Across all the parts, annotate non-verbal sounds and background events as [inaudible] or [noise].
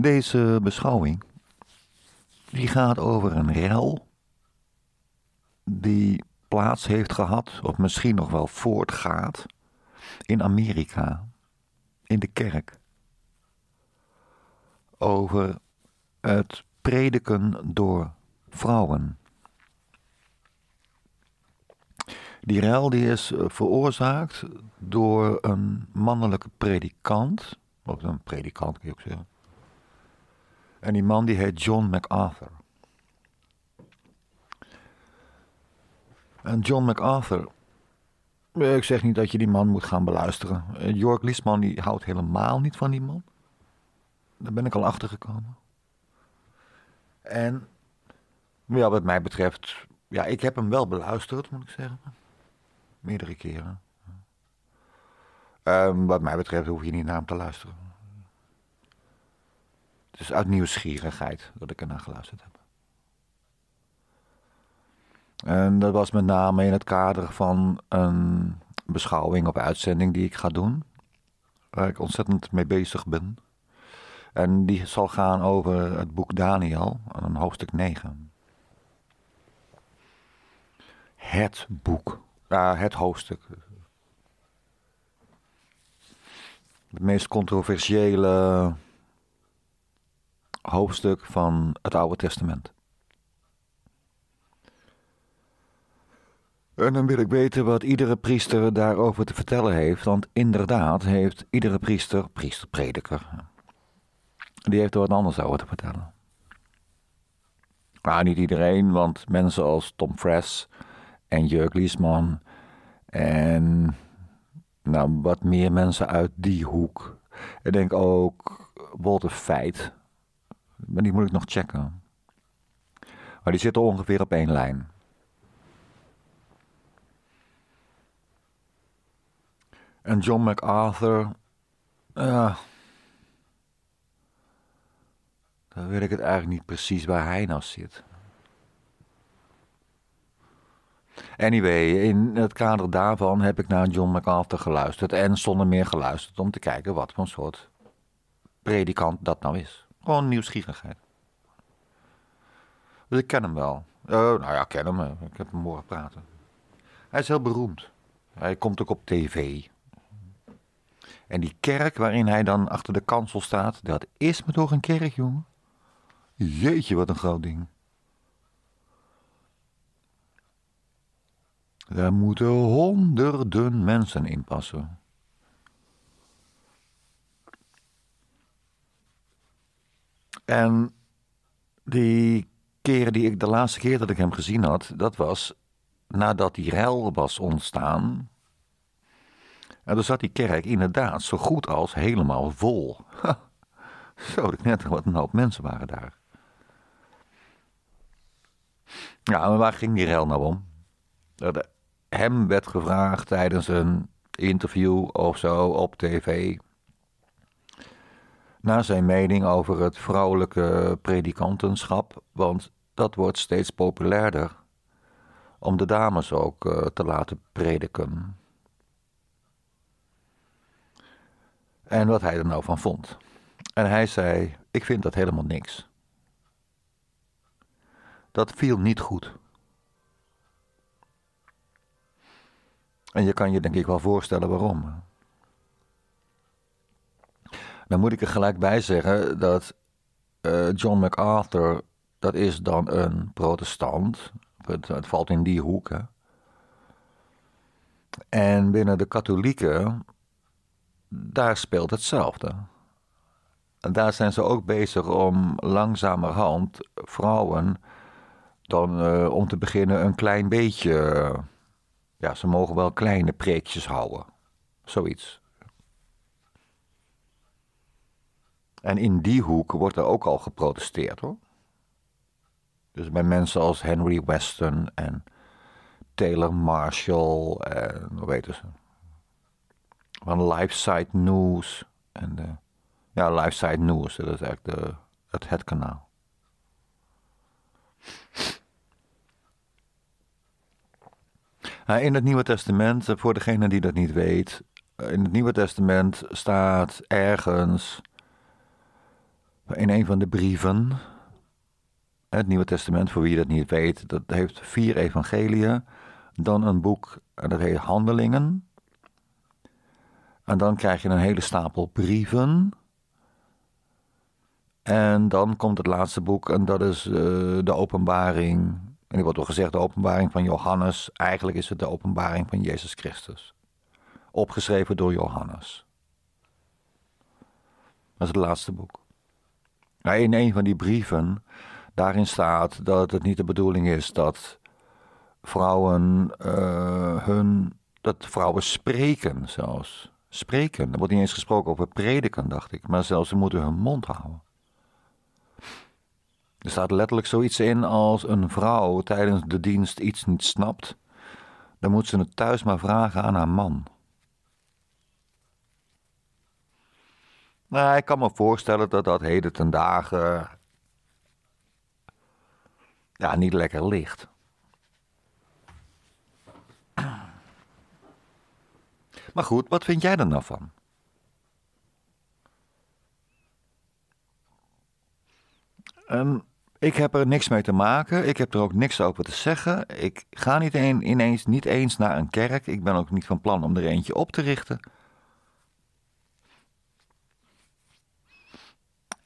Deze beschouwing die gaat over een rel die plaats heeft gehad, of misschien nog wel voortgaat, in Amerika, in de kerk. Over het prediken door vrouwen. Die rel die is eh, veroorzaakt door een mannelijke predikant, of een predikant kun je ook zeggen, en die man die heet John MacArthur. En John MacArthur, eh, ik zeg niet dat je die man moet gaan beluisteren. Jork eh, Liesman die houdt helemaal niet van die man. Daar ben ik al achter gekomen. En ja, wat mij betreft, ja, ik heb hem wel beluisterd, moet ik zeggen. Meerdere keren. Ehm, wat mij betreft hoef je niet naar hem te luisteren is dus uit nieuwsgierigheid dat ik ernaar geluisterd heb. En dat was met name in het kader van een beschouwing of uitzending die ik ga doen. Waar ik ontzettend mee bezig ben. En die zal gaan over het boek Daniel, een hoofdstuk 9. Het boek. Ja, het hoofdstuk. Het meest controversiële hoofdstuk van het Oude Testament. En dan wil ik weten wat iedere priester daarover te vertellen heeft, want inderdaad heeft iedere priester, priester, prediker, die heeft er wat anders over te vertellen. Nou, niet iedereen, want mensen als Tom Fress en Jörg Liesman en nou, wat meer mensen uit die hoek. Ik denk ook Walter Feit, maar die moet ik nog checken. Maar die zitten ongeveer op één lijn. En John MacArthur. Uh, dan weet ik het eigenlijk niet precies waar hij nou zit. Anyway, in het kader daarvan heb ik naar John MacArthur geluisterd en zonder meer geluisterd om te kijken wat voor soort predikant dat nou is. Gewoon nieuwsgierigheid. Dus ik ken hem wel. Oh, nou ja, ken hem. Ik heb hem morgen praten. Hij is heel beroemd. Hij komt ook op tv. En die kerk waarin hij dan achter de kansel staat, dat is me toch een kerk, jongen. Jeetje, wat een groot ding. Daar moeten honderden mensen in passen. En die keren die ik de laatste keer dat ik hem gezien had, dat was nadat die rel was ontstaan. En dan zat die kerk inderdaad zo goed als helemaal vol. zo, ik net wat een hoop mensen waren daar. Ja, maar waar ging die rel nou om? hem werd gevraagd tijdens een interview of zo op tv naar zijn mening over het vrouwelijke predikantenschap, want dat wordt steeds populairder. Om de dames ook eh, te laten prediken. En wat hij er nou van vond. En hij zei: Ik vind dat helemaal niks. Dat viel niet goed. En je kan je denk ik wel voorstellen waarom. Dan moet ik er gelijk bij zeggen dat eh, John MacArthur, dat is dan een protestant. Het, het valt in die hoeken. En binnen de katholieken, daar speelt hetzelfde. En daar zijn ze ook bezig om langzamerhand vrouwen dan eh, om te beginnen een klein beetje. ja, ze mogen wel kleine preekjes houden. Zoiets. En in die hoek wordt er ook al geprotesteerd hoor. Dus bij mensen als Henry Weston en Taylor Marshall en hoe weten ze. Van Side News. En de, ja, Lifeside News, dat is eigenlijk de, het, het kanaal. Nou, in het Nieuwe Testament, voor degene die dat niet weet, in het Nieuwe Testament staat ergens in een van de brieven, het Nieuwe Testament, voor wie dat niet weet, dat heeft vier evangeliën. Dan een boek, dat heet Handelingen. En dan krijg je een hele stapel brieven. En dan komt het laatste boek, en dat is eh, de openbaring. En er wordt wel gezegd de openbaring van Johannes. Eigenlijk is het de openbaring van Jezus Christus. Opgeschreven door Johannes. Dat is het laatste boek. Nou, in een van die brieven, daarin staat dat het niet de bedoeling is dat vrouwen eh, hun. dat vrouwen spreken zelfs. Spreken. Er wordt niet eens gesproken over prediken, dacht ik. Maar zelfs ze moeten hun mond houden. Er staat letterlijk zoiets in als een vrouw tijdens de dienst iets niet snapt, dan moet ze het thuis maar vragen aan haar man. Nou, ik kan me voorstellen dat dat heden ten dagen ja, niet lekker ligt. Maar goed, wat vind jij er nou van? Ehm, ik heb er niks mee te maken. Ik heb er ook niks over te zeggen. Ik ga niet ineens niet eens naar een kerk. Ik ben ook niet van plan om er eentje op te richten.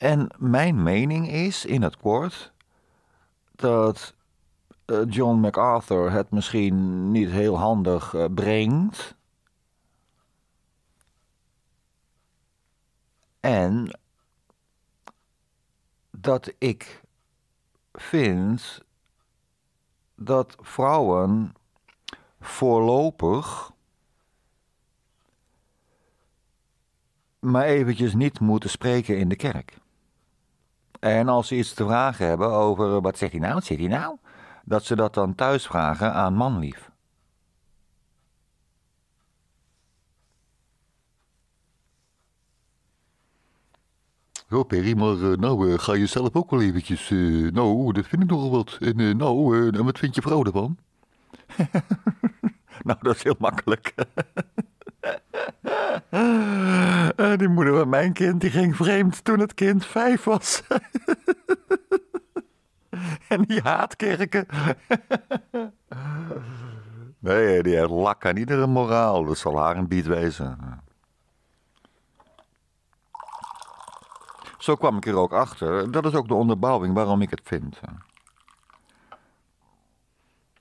En mijn mening is, in het kort, dat eh, John MacArthur het misschien niet heel handig eh, brengt. En dat ik vind dat vrouwen voorlopig maar eventjes niet moeten spreken in de kerk. En als ze iets te vragen hebben over eh, wat zegt hij nou, wat zegt hij nou, dat ze dat dan thuis vragen aan manlief. Ja, oh, Perry, maar eh, nou eh, ga je zelf ook wel eventjes. nou, dat vind ik nogal wat. En nou, en wat vind je vrouw ervan? [laughs] nou, dat is heel makkelijk. [laughs] Eh, eh, die moeder van mijn kind die ging vreemd toen het kind vijf was. [laughs] en die haatkerken. [laughs] nee, die heeft lak aan iedere moraal. Dat dus zal haar een bied wezen. Zo kwam ik er ook achter. Dat is ook de onderbouwing waarom ik het vind.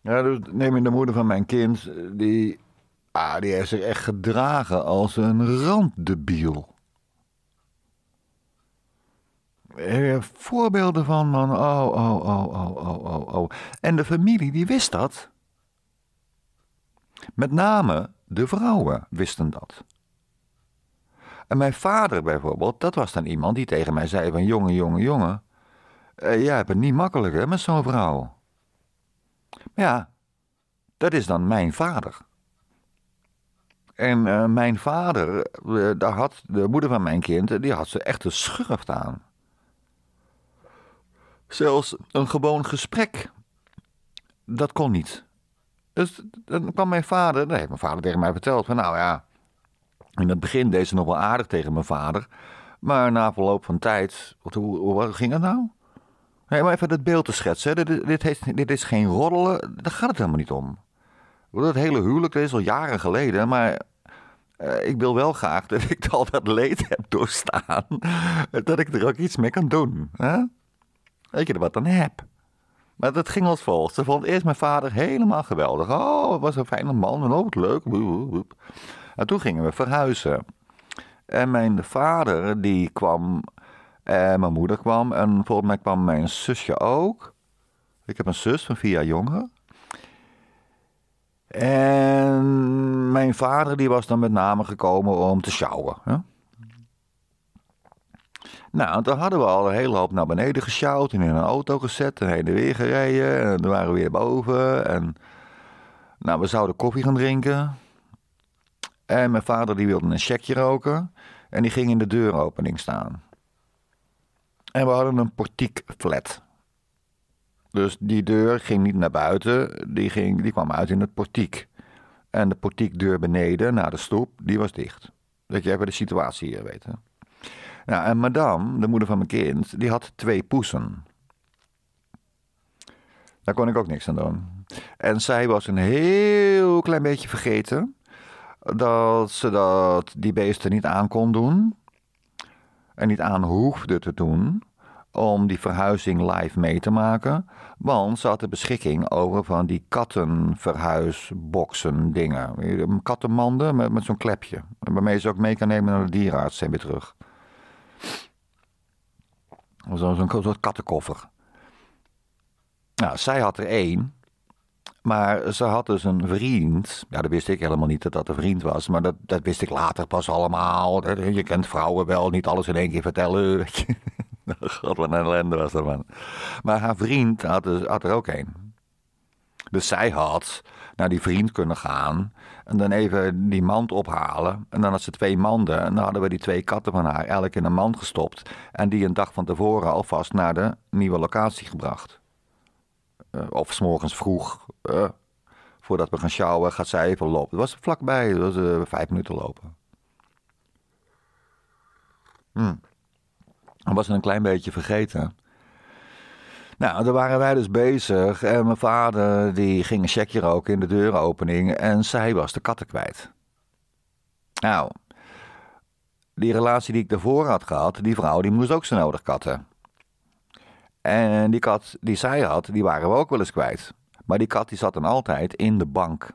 Ja, dus neem je de moeder van mijn kind, die die heeft zich echt gedragen als een randdebiel. Eh, voorbeelden van, man. Oh, oh, oh, oh, oh, oh, oh. En de familie, die wist dat. Met name de vrouwen wisten dat. En mijn vader bijvoorbeeld, dat was dan iemand die tegen mij zei van... jongen, jongen, jongen, eh, jij hebt het niet makkelijk hè, met zo'n vrouw. Maar ja, dat is dan mijn vader. En eh, mijn vader, eh, daar had de moeder van mijn kind, die had ze echt een schurft aan. Zelfs een gewoon gesprek, dat kon niet. Dus dan kwam mijn vader, dan heeft mijn vader tegen mij verteld, van nou ja, in het begin deed ze nog wel aardig tegen mijn vader, maar na verloop van tijd, wat, hoe, ging het nou? Nee, maar even dat beeld te schetsen, Dit, dit, heeft, dit is geen roddelen, daar gaat het helemaal niet om. Dat hele huwelijk is al jaren geleden, maar eh, ik wil wel graag dat ik al dat leed heb doorstaan. Dat ik er ook iets mee kan doen. Hè? je wat dan heb. Maar dat ging als volgt. Ze vond eerst mijn vader helemaal geweldig. Oh, was een fijne man en oh, wat leuk. En toen gingen we verhuizen. En mijn vader, die kwam. En eh, mijn moeder kwam. En volgens mij kwam mijn zusje ook. Ik heb een zus van vier jaar jonger. En mijn vader die was dan met name gekomen om te sjouwen. Hè? Nou, dan hadden we al een hele hoop naar beneden gesjouwd en in een auto gezet en heen en weer gereden. En toen waren we weer boven en nou, we zouden koffie gaan drinken. En mijn vader die wilde een checkje roken en die ging in de deuropening staan. En we hadden een portiek flat. Dus die deur ging niet naar buiten, die, ging, die kwam uit in het portiek. En de portiekdeur beneden naar de stoep, die was dicht. Dat je even de situatie hier weet. Hè? Nou, en madame, de moeder van mijn kind, die had twee poesen. Daar kon ik ook niks aan doen. En zij was een heel klein beetje vergeten dat ze dat die beesten niet aan kon doen. En niet aan hoefde te doen om die verhuizing live mee te maken. Want ze had de beschikking over van die kattenverhuisboxen dingen. Kattenmanden met, met zo'n klepje. Waarmee ze ook mee kan nemen naar de dierenarts en weer terug. Zo'n soort kattenkoffer. Nou, zij had er één. Maar ze had dus een vriend. Ja, dat wist ik helemaal niet dat dat een vriend was. Maar dat, dat wist ik later pas allemaal. Je kent vrouwen wel, niet alles in één keer vertellen. [laughs] [laughs] God, wat een ellende was dat man. Maar haar vriend had, dus- had er ook een. Dus zij had naar die vriend kunnen gaan. En dan even die mand ophalen. En dan had ze twee manden. En dan hadden we die twee katten van haar elk in een mand gestopt. En die een dag van tevoren alvast naar de nieuwe locatie gebracht. Uh, of s'morgens vroeg. Eh, voordat we gaan sjouwen, gaat zij even lopen. Het was vlakbij, dat was eh, vijf minuten lopen. Hmm. Dat was een klein beetje vergeten. Nou, daar waren wij dus bezig. En mijn vader die ging een checkje roken in de deuropening. En zij was de katten kwijt. Nou, die relatie die ik daarvoor had gehad, die vrouw die moest ook zo nodig katten. En die kat die zij had, die waren we ook wel eens kwijt. Maar die kat die zat dan altijd in de bank.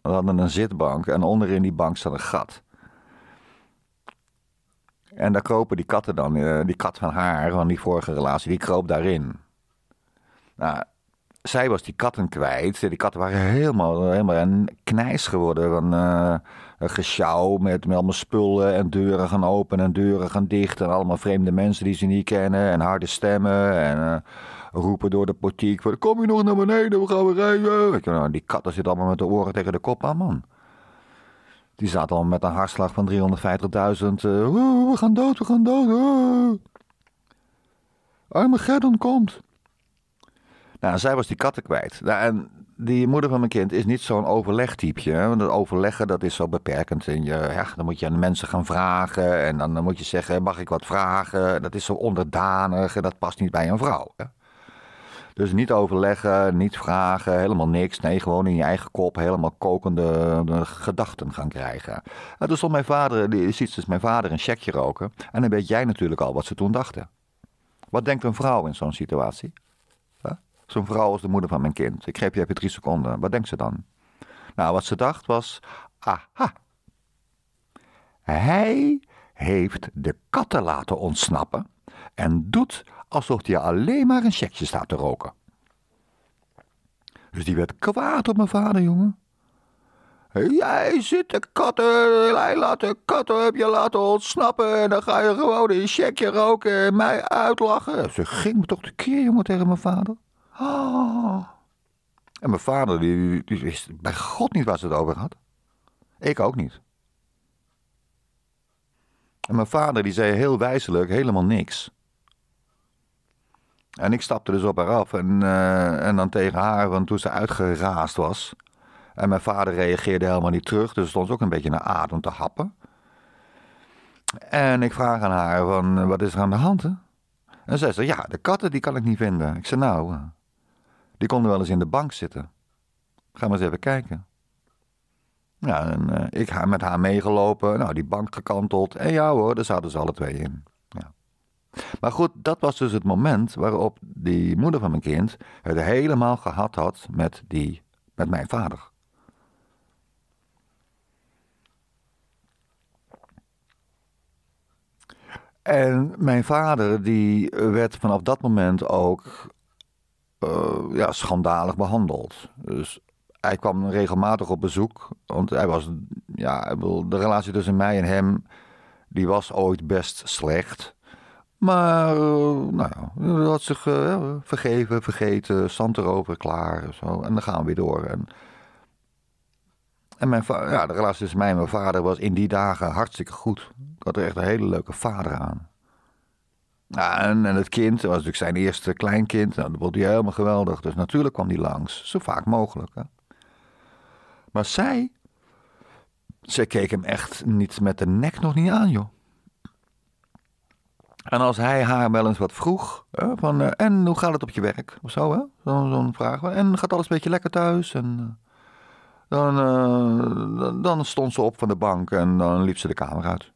We hadden een zitbank en onderin die bank zat een gat. En daar kropen die katten dan, eh, die kat van haar, van die vorige relatie, die kroop daarin. Nou, zij was die katten kwijt. Die katten waren helemaal, helemaal een knijs geworden. Van, eh, een gesjouw met, allemaal spullen en deuren gaan open en deuren gaan dicht. En allemaal vreemde mensen die ze niet kennen. En harde stemmen en eh, roepen door de portiek. Van, Kom je nog naar beneden, we gaan weer rijden. Nou, die katten zitten allemaal met de oren tegen de kop aan, man. Die zat al met een hartslag van 350.000. Eh, we gaan dood, we gaan dood. Uh. Arme Gerdon komt. Nou, zij was die katten kwijt. Nou, en die moeder van mijn kind is niet zo'n overlegtypje. Want het overleggen dat is zo beperkend. En je, ja, dan moet je aan de mensen gaan vragen. En dan, dan moet je zeggen, mag ik wat vragen? Dat is zo onderdanig en dat past niet bij een vrouw. Hè? Dus niet overleggen, niet vragen, helemaal niks. Nee, gewoon in je eigen kop helemaal kokende eh, gedachten gaan krijgen. En eh, toen stond mijn vader, die ziet dus mijn vader een checkje roken. En dan weet jij natuurlijk al wat ze toen dachten. Wat denkt een vrouw in zo'n situatie? Zo'n vrouw is de moeder van mijn kind. Ik greep je even drie seconden. Wat denkt ze dan? Nou, wat ze dacht was: aha, hij heeft de katten laten ontsnappen en doet alsof hij alleen maar een checkje staat te roken. Dus die werd kwaad op mijn vader, jongen. Jij zit de katten, jij laat de katten heb je laten ontsnappen. En dan ga je gewoon een checkje roken en mij uitlachen. Ze ging me toch keer jongen, tegen mijn vader. Ah. En mijn vader, die, die wist bij God niet waar ze het over had. Ik ook niet. En mijn vader, die zei heel wijselijk helemaal niks. En ik stapte dus op haar af en, eh, en dan tegen haar, want toen ze uitgeraasd was. En mijn vader reageerde helemaal niet terug, dus stond ook een beetje naar adem te happen. En ik vraag aan haar, van, eh, wat is er aan de hand? En zij zei, ja, de katten die kan ik niet vinden. Ik zei, nou, eh, die konden wel eens in de bank zitten. Ga maar eens even kijken. Ja, en uh, ik met haar meegelopen, nou, die bank gekanteld. En ja hoor, daar zaten ze alle twee in. Maar goed, dat was dus het moment waarop die moeder van mijn kind het helemaal gehad had met, die, met mijn vader. En mijn vader die werd vanaf dat moment ook eh, ja, schandalig behandeld. Dus hij kwam regelmatig op bezoek. Want hij was, ja, de relatie tussen mij en hem die was ooit best slecht. Maar eh, nou ja, had zich eh, vergeven, vergeten, stand erover, klaar. En, zo. en dan gaan we weer door. En, mijn ja, de relatie tussen mij en mijn vader was in die dagen hartstikke goed. Ik had er echt een hele leuke vader aan. en, het kind, was natuurlijk zijn eerste kleinkind. Nou, dat vond hij helemaal geweldig. Dus natuurlijk kwam hij langs. Zo vaak mogelijk. Hè? Maar zij, zij keek hem echt niet met de nek nog niet aan, joh. En als hij haar wel eens wat vroeg, van eh, en hoe gaat het op je werk? Of zo, hè? Zo'n vraag. En gaat alles een beetje lekker thuis? En eh, dan, eh, dan stond ze op van de bank en dan liep ze de kamer uit.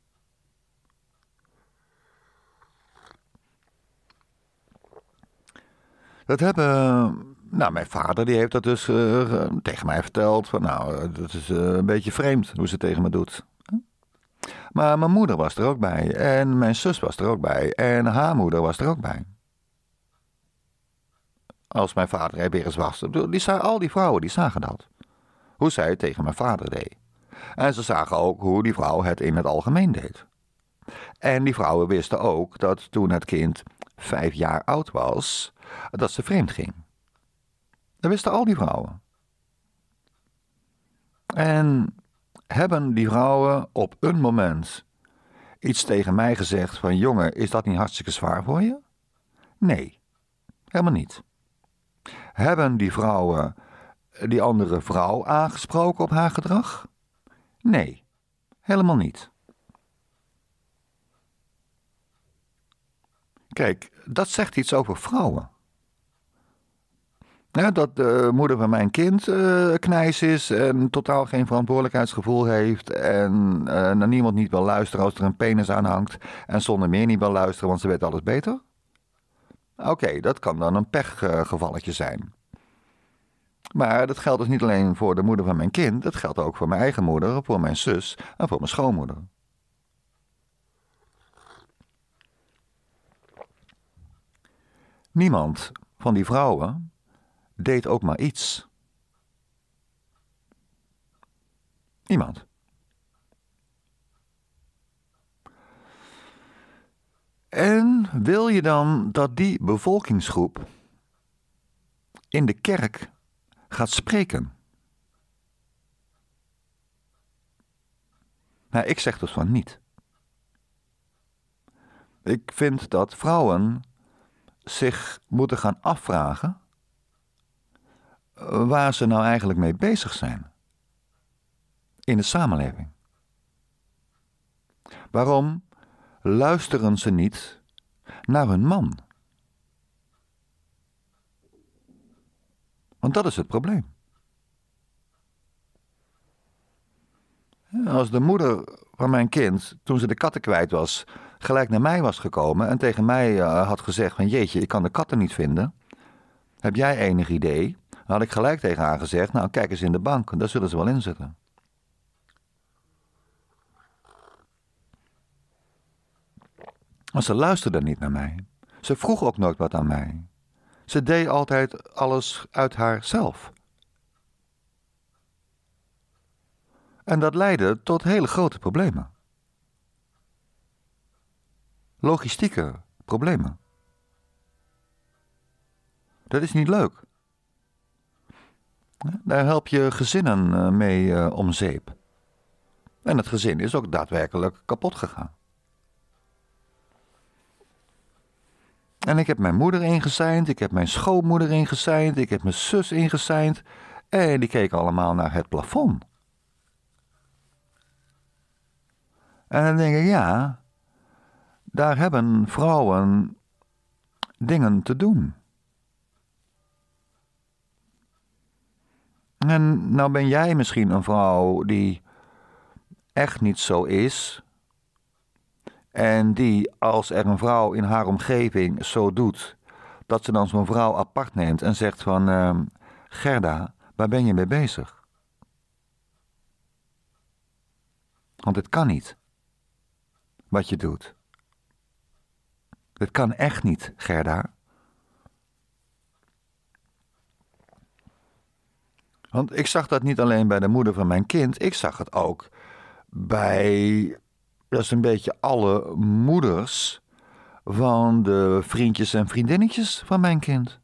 Dat hebben. Nou, mijn vader die heeft dat dus tegen mij verteld. Van, nou, dat is een beetje vreemd hoe ze tegen me doet. Maar mijn moeder was er ook bij. En mijn zus was er ook bij. En haar moeder was er ook bij. Als mijn vader er weer eens was, die al die vrouwen die zagen dat. Hoe zij het tegen mijn vader deed. En ze zagen ook hoe die vrouw het in het algemeen deed. En die vrouwen wisten ook dat toen het kind vijf jaar oud was, dat ze vreemd ging. Dat wisten al die vrouwen. En hebben die vrouwen op een moment iets tegen mij gezegd van jongen, is dat niet hartstikke zwaar voor je? Nee, helemaal niet. Hebben die vrouwen die andere vrouw aangesproken op haar gedrag? Nee, helemaal niet. Kijk, dat zegt iets over vrouwen. Ja, dat de moeder van mijn kind uh, is en totaal geen verantwoordelijkheidsgevoel heeft. En eh, naar niemand niet wil luisteren als er een penis aan hangt. En zonder meer niet wil luisteren, want ze weet alles beter. Oké, dat kan dan een pechgevalletje zijn. Maar dat geldt dus niet alleen voor de moeder van mijn kind. Dat geldt ook voor mijn eigen moeder, voor mijn zus en voor mijn schoonmoeder. Niemand van die vrouwen deed ook maar iets. Niemand. En wil je dan dat die bevolkingsgroep in de kerk gaat spreken? Nou, ik zeg dus van niet. Ik vind dat vrouwen zich moeten gaan afvragen waar ze nou eigenlijk mee bezig zijn in de samenleving. Waarom luisteren ze niet naar hun man? Want dat is het probleem. Als de moeder van mijn kind, toen ze de katten kwijt was, gelijk naar mij was gekomen en tegen mij eh, had gezegd van jeetje, ik kan de katten niet vinden. Heb jij enig idee had ik gelijk tegen haar gezegd: Nou, kijk eens in de bank, daar zullen ze wel in zitten. Maar ze luisterde niet naar mij. Ze vroeg ook nooit wat aan mij. Ze deed altijd alles uit haarzelf. En dat leidde tot hele grote problemen. Logistieke problemen. Dat is niet leuk. Daar help je gezinnen eh, mee eh, om zeep. En het gezin is ook daadwerkelijk kapot gegaan. En ik heb mijn moeder ingezeind, ik heb mijn schoonmoeder ingezeind, ik heb mijn zus ingezeind. En die keken allemaal naar het plafond. En dan denk ik, ja, daar hebben vrouwen dingen te doen. En nou ben jij misschien een vrouw die echt niet zo is. En die, als er een vrouw in haar omgeving zo doet, dat ze dan zo'n vrouw apart neemt en zegt van ehm, Gerda, waar ben je mee bezig? Want het kan niet wat je doet. Het kan echt niet, Gerda. Want ik zag dat niet alleen bij de moeder van mijn kind, ik zag het ook bij, dat is een beetje alle moeders van de vriendjes en vriendinnetjes van mijn kind.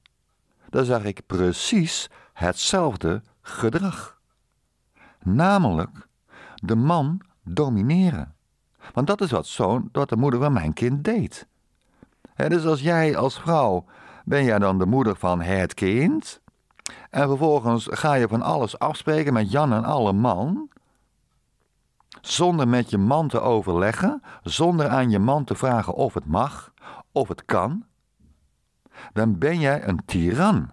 Daar zag ik precies hetzelfde gedrag. Namelijk de man domineren. Want dat is wat, zo'n wat de moeder van mijn kind deed. dus als jij als vrouw, ben jij dan de moeder van het kind? En vervolgens ga je van alles afspreken met Jan en alle man. Zonder met je man te overleggen, zonder aan je man te vragen of het mag, of het kan. Dan ben jij een tiran.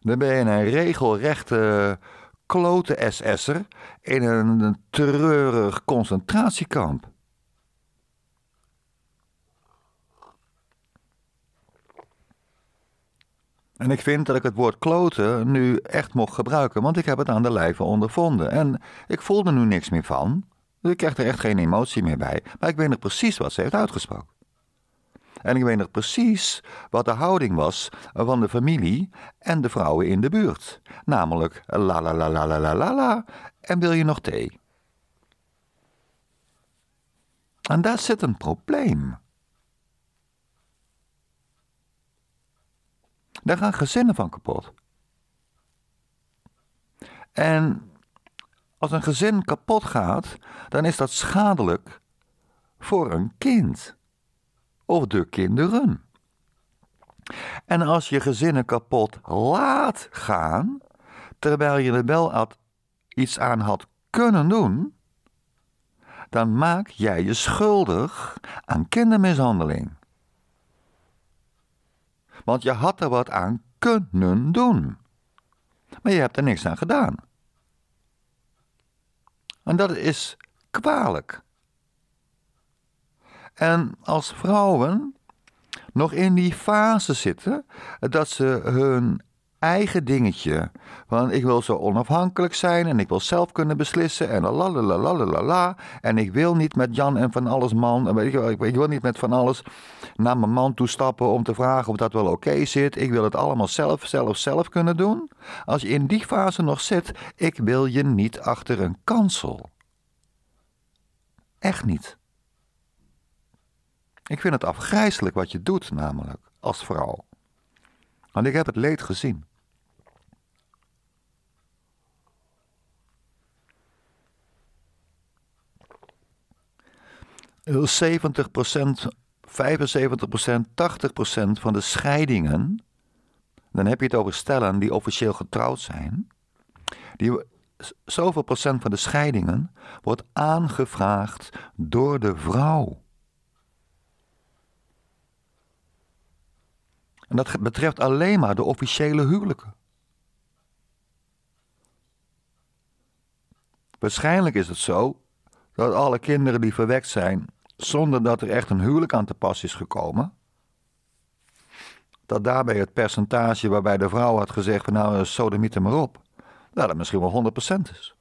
Dan ben je een regelrechte klote SS'er in een treurig concentratiekamp. En ik vind dat ik het woord kloten nu echt mocht gebruiken, want ik heb het aan de lijve ondervonden. En ik voelde er nu niks meer van. Dus ik kreeg er echt geen emotie meer bij. Maar ik weet nog precies wat ze heeft uitgesproken. En ik weet nog precies wat de houding was van de familie en de vrouwen in de buurt. Namelijk la la la la la la la la en wil je nog thee? En daar zit een probleem. Daar gaan gezinnen van kapot. En als een gezin kapot gaat, dan is dat schadelijk voor een kind of de kinderen. En als je gezinnen kapot laat gaan, terwijl je er wel iets aan had kunnen doen, dan maak jij je schuldig aan kindermishandeling want je had er wat aan kunnen doen. Maar je hebt er niks aan gedaan. En dat is kwalijk. En als vrouwen nog in die fase zitten dat ze hun eigen dingetje, want ik wil zo onafhankelijk zijn en ik wil zelf kunnen beslissen en la la la la la en ik wil niet met Jan en van alles man, en ik, ik wil niet met van alles naar mijn man toe stappen om te vragen of dat wel oké zit. Ik wil het allemaal zelf, zelf, zelf kunnen doen. Als je in die fase nog zit, ik wil je niet achter een kansel. Echt niet. Ik vind het afgrijzelijk wat je doet, namelijk, als vrouw. Want ik heb het leed gezien. Uh, 70% 75%, 80% van de scheidingen, dan heb je het over stellen die officieel getrouwd zijn, die, zoveel procent van de scheidingen wordt aangevraagd door de vrouw. En dat betreft alleen maar de officiële huwelijken. Waarschijnlijk is het zo dat alle kinderen die verwekt zijn zonder dat er echt een huwelijk aan te pas is gekomen, dat daarbij het percentage waarbij de vrouw had gezegd van nou eh, sodomiet er maar op, dat het misschien wel 100% is.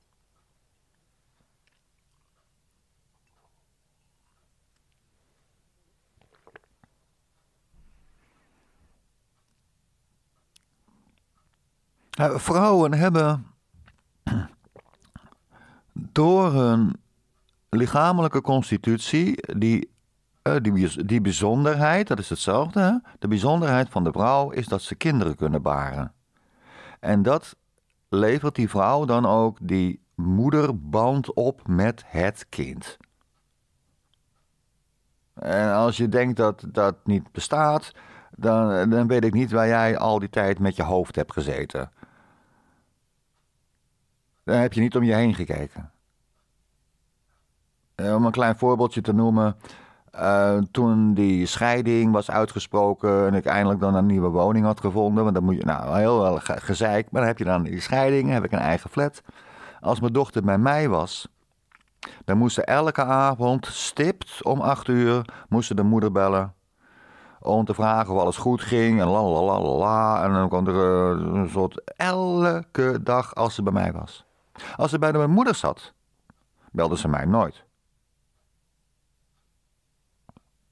Nou, vrouwen hebben door hun lichamelijke constitutie, die, eh, die, die bijzonderheid, dat is hetzelfde. Hè? De bijzonderheid van de vrouw is dat ze kinderen kunnen baren. En dat levert die vrouw dan ook die moederband op met het kind. En als je denkt dat dat niet bestaat, dan, dan weet ik niet waar jij al die tijd met je hoofd hebt gezeten. Dan heb je niet om je heen gekeken. Eh, om een klein voorbeeldje te noemen. Eh, toen die scheiding was uitgesproken en ik eindelijk dan een nieuwe woning had gevonden. Want dan moet je, nou, heel wel gezeik. Maar dan heb je dan die scheiding, heb ik een eigen flat. Als mijn dochter bij mij was, dan moest ze elke avond, stipt om acht uur, moest ze de moeder bellen. Om te vragen of alles goed ging en la la la la. En dan kwam er eh, een soort elke dag als ze bij mij was. Als ze bij mijn moeder zat, belde ze mij nooit.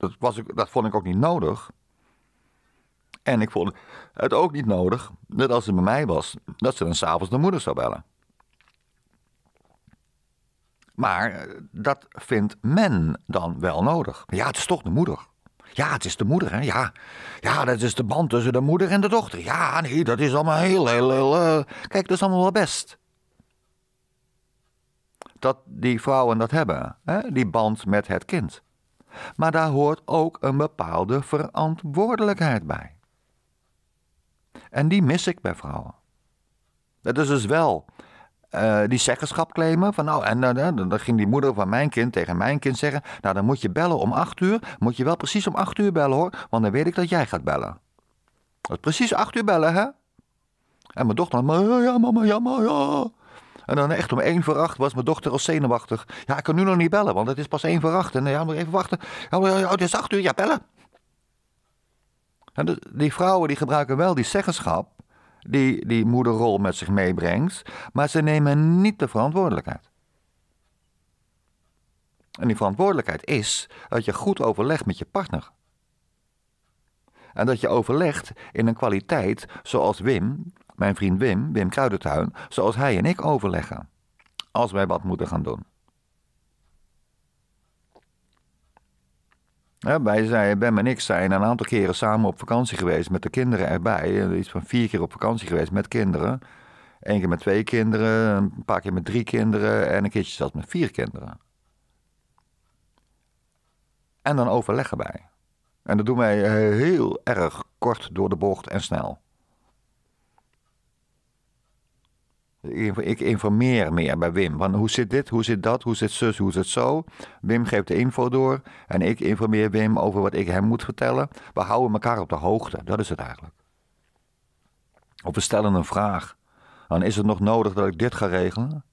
Dat, was ik, dat vond ik ook niet nodig. En ik vond het ook niet nodig, dat als het bij mij was, dat ze dan s'avonds de moeder zou bellen. Maar eh, dat vindt men dan wel nodig. Ja, het is toch de moeder. Ja, het is de moeder, hè? Ja. ja, dat is de band tussen de moeder en de dochter. Ja, nee, dat is allemaal heel, heel, eh, Kijk, dat is allemaal wel best. Dat die vrouwen dat hebben, hè? die band met het kind maar daar hoort ook een bepaalde verantwoordelijkheid bij. En die mis ik bij vrouwen. Dat is dus wel eh, die zeggenschap claimen. Van, nou, en eh, dan ging die moeder van mijn kind tegen mijn kind zeggen: Nou, dan moet je bellen om acht uur. Moet je wel precies om acht uur bellen hoor, want dan weet ik dat jij gaat bellen. Dat is precies acht uur bellen, hè? En mijn dochter, ja, mama, ja, mama, ja. En dan echt om één voor acht was mijn dochter al zenuwachtig. Ja, ik kan nu nog niet bellen, want het is pas één voor acht. En ja, moet even wachten. Ja, het is acht uur, ja, bellen. die vrouwen die gebruiken wel die zeggenschap die die moederrol met zich meebrengt, maar ze nemen niet de verantwoordelijkheid. En die verantwoordelijkheid is dat je goed overlegt met je partner. En dat je overlegt in een kwaliteit zoals Wim mijn vriend Wim, Wim Kruidentuin, zoals hij en ik overleggen. Als wij wat moeten gaan doen. Ja, wij zijn, Bem en ik zijn een aantal keren samen op vakantie geweest met de kinderen erbij. Iets van vier keer op vakantie geweest met kinderen. Eén keer met twee kinderen, een paar keer met drie kinderen en een keertje zelfs met vier kinderen. En dan overleggen wij. En dat doen wij eh, heel erg kort door de bocht en snel. Ik informeer meer bij Wim. Van hoe zit dit, hoe zit dat, hoe zit zus, hoe zit zo. Wim geeft de info door en ik informeer Wim over wat ik hem moet vertellen. We houden elkaar op de hoogte, dat is het eigenlijk. Of we stellen een vraag. Dan is het nog nodig dat ik dit ga regelen.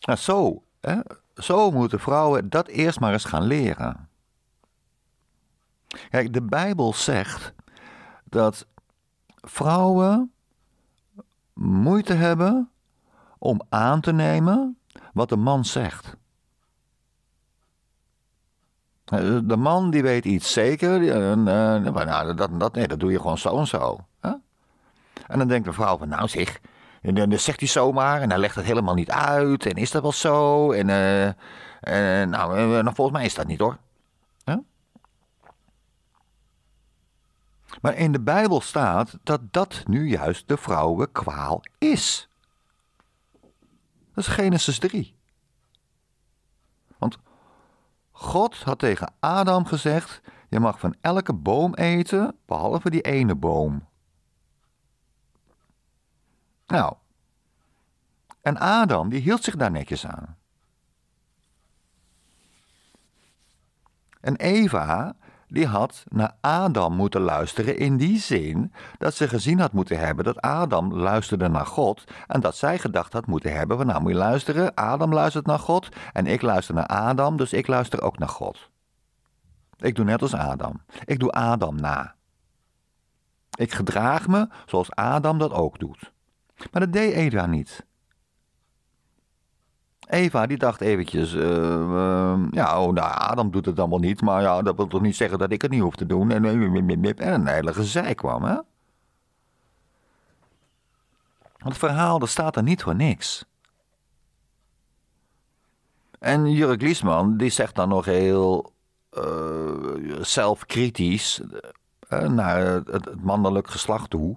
Nou, zo, hè? zo moeten vrouwen dat eerst maar eens gaan leren. Kijk, de Bijbel zegt dat vrouwen moeite hebben om aan te nemen wat de man zegt. De man die weet iets zeker, nou, dat, dat, nee, dat doe je gewoon zo en zo. Hè? En dan denkt de vrouw van, nou zeg, en dan zegt hij zomaar en hij legt het helemaal niet uit en is dat wel zo? En, eh, nou, en nou, volgens mij is dat niet hoor. Maar in de Bijbel staat dat dat nu juist de vrouwenkwaal is. Dat is Genesis 3. Want God had tegen Adam gezegd: Je mag van elke boom eten, behalve die ene boom. Nou, en Adam die hield zich daar netjes aan. En Eva, die had naar Adam moeten luisteren in die zin dat ze gezien had moeten hebben dat Adam luisterde naar God en dat zij gedacht had moeten hebben van nou moet je luisteren, Adam luistert naar God en ik luister naar Adam, dus ik luister ook naar God. Ik doe net als Adam. Ik doe Adam na. Ik gedraag me zoals Adam dat ook doet. Maar dat deed Eda niet. Eva die dacht eventjes, uh, ja, oh, nou, Adam doet het allemaal niet, maar ja, dat wil toch niet zeggen dat ik het niet hoef te doen. En, eh, een hele gezeik kwam, hè? Want het verhaal, dat staat er niet voor niks. En Jurk Liesman, die zegt dan nog heel eh, zelfkritisch naar het, het mannelijk geslacht toe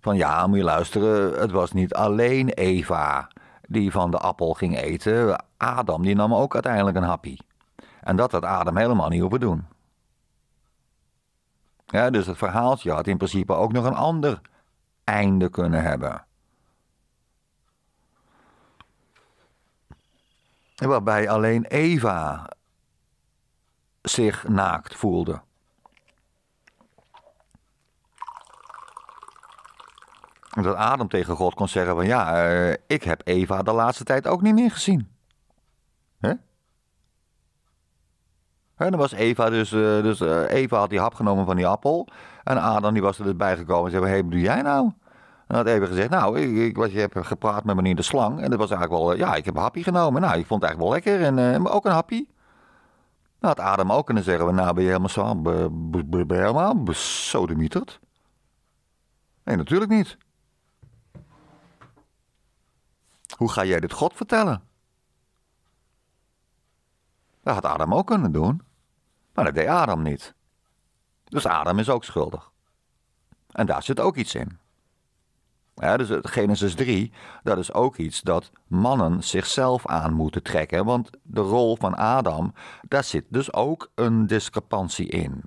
van ja, moet je luisteren, het was niet alleen Eva die van de appel ging eten, Adam, die nam ook uiteindelijk een happy. En dat had Adam helemaal niet hoeven doen. Ja, dus het verhaaltje had in principe ook nog een ander einde kunnen hebben. Waarbij alleen Eva zich naakt voelde. dat Adam tegen God kon zeggen van ja, eh, ik heb Eva de laatste tijd ook niet meer gezien. Hè? En dan was Eva dus, eh, dus eh, Eva had die hap genomen van die appel. En Adam die was er dus bijgekomen en zei, hé, wat doe jij nou? En had Eva gezegd, nou, ik, ik, was, je hebt gepraat met meneer de slang. En dat was eigenlijk wel, ja, ik heb een hapje genomen. Nou, ik vond het eigenlijk wel lekker. En ook een hapje. Nou, had Adam ook kunnen zeggen, nou ben je helemaal zo, ben je helemaal besodemieterd? Nee, natuurlijk niet. Hoe ga jij dit God vertellen? Dat had Adam ook kunnen doen, maar dat deed Adam niet. Dus Adam is ook schuldig. En daar zit ook iets in. Ja, dus Genesis 3, dat is ook iets dat mannen zichzelf aan moeten trekken. Want de rol van Adam, daar zit dus ook een discrepantie in.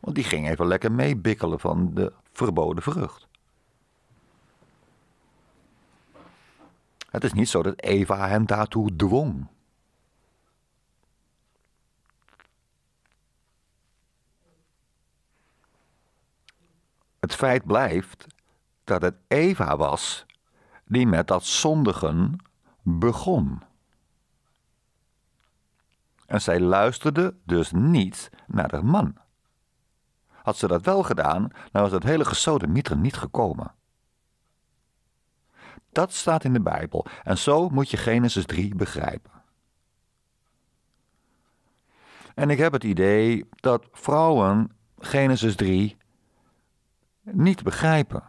Want die ging even lekker meebikkelen van de verboden vrucht. Het is niet zo dat Eva hem daartoe dwong. Het feit blijft dat het Eva was die met dat zondigen begon. En zij luisterde dus niet naar de man. Had ze dat wel gedaan, dan was dat hele Mitre niet gekomen. Dat staat in de Bijbel en zo moet je Genesis 3 begrijpen. En ik heb het idee dat vrouwen Genesis 3 niet begrijpen.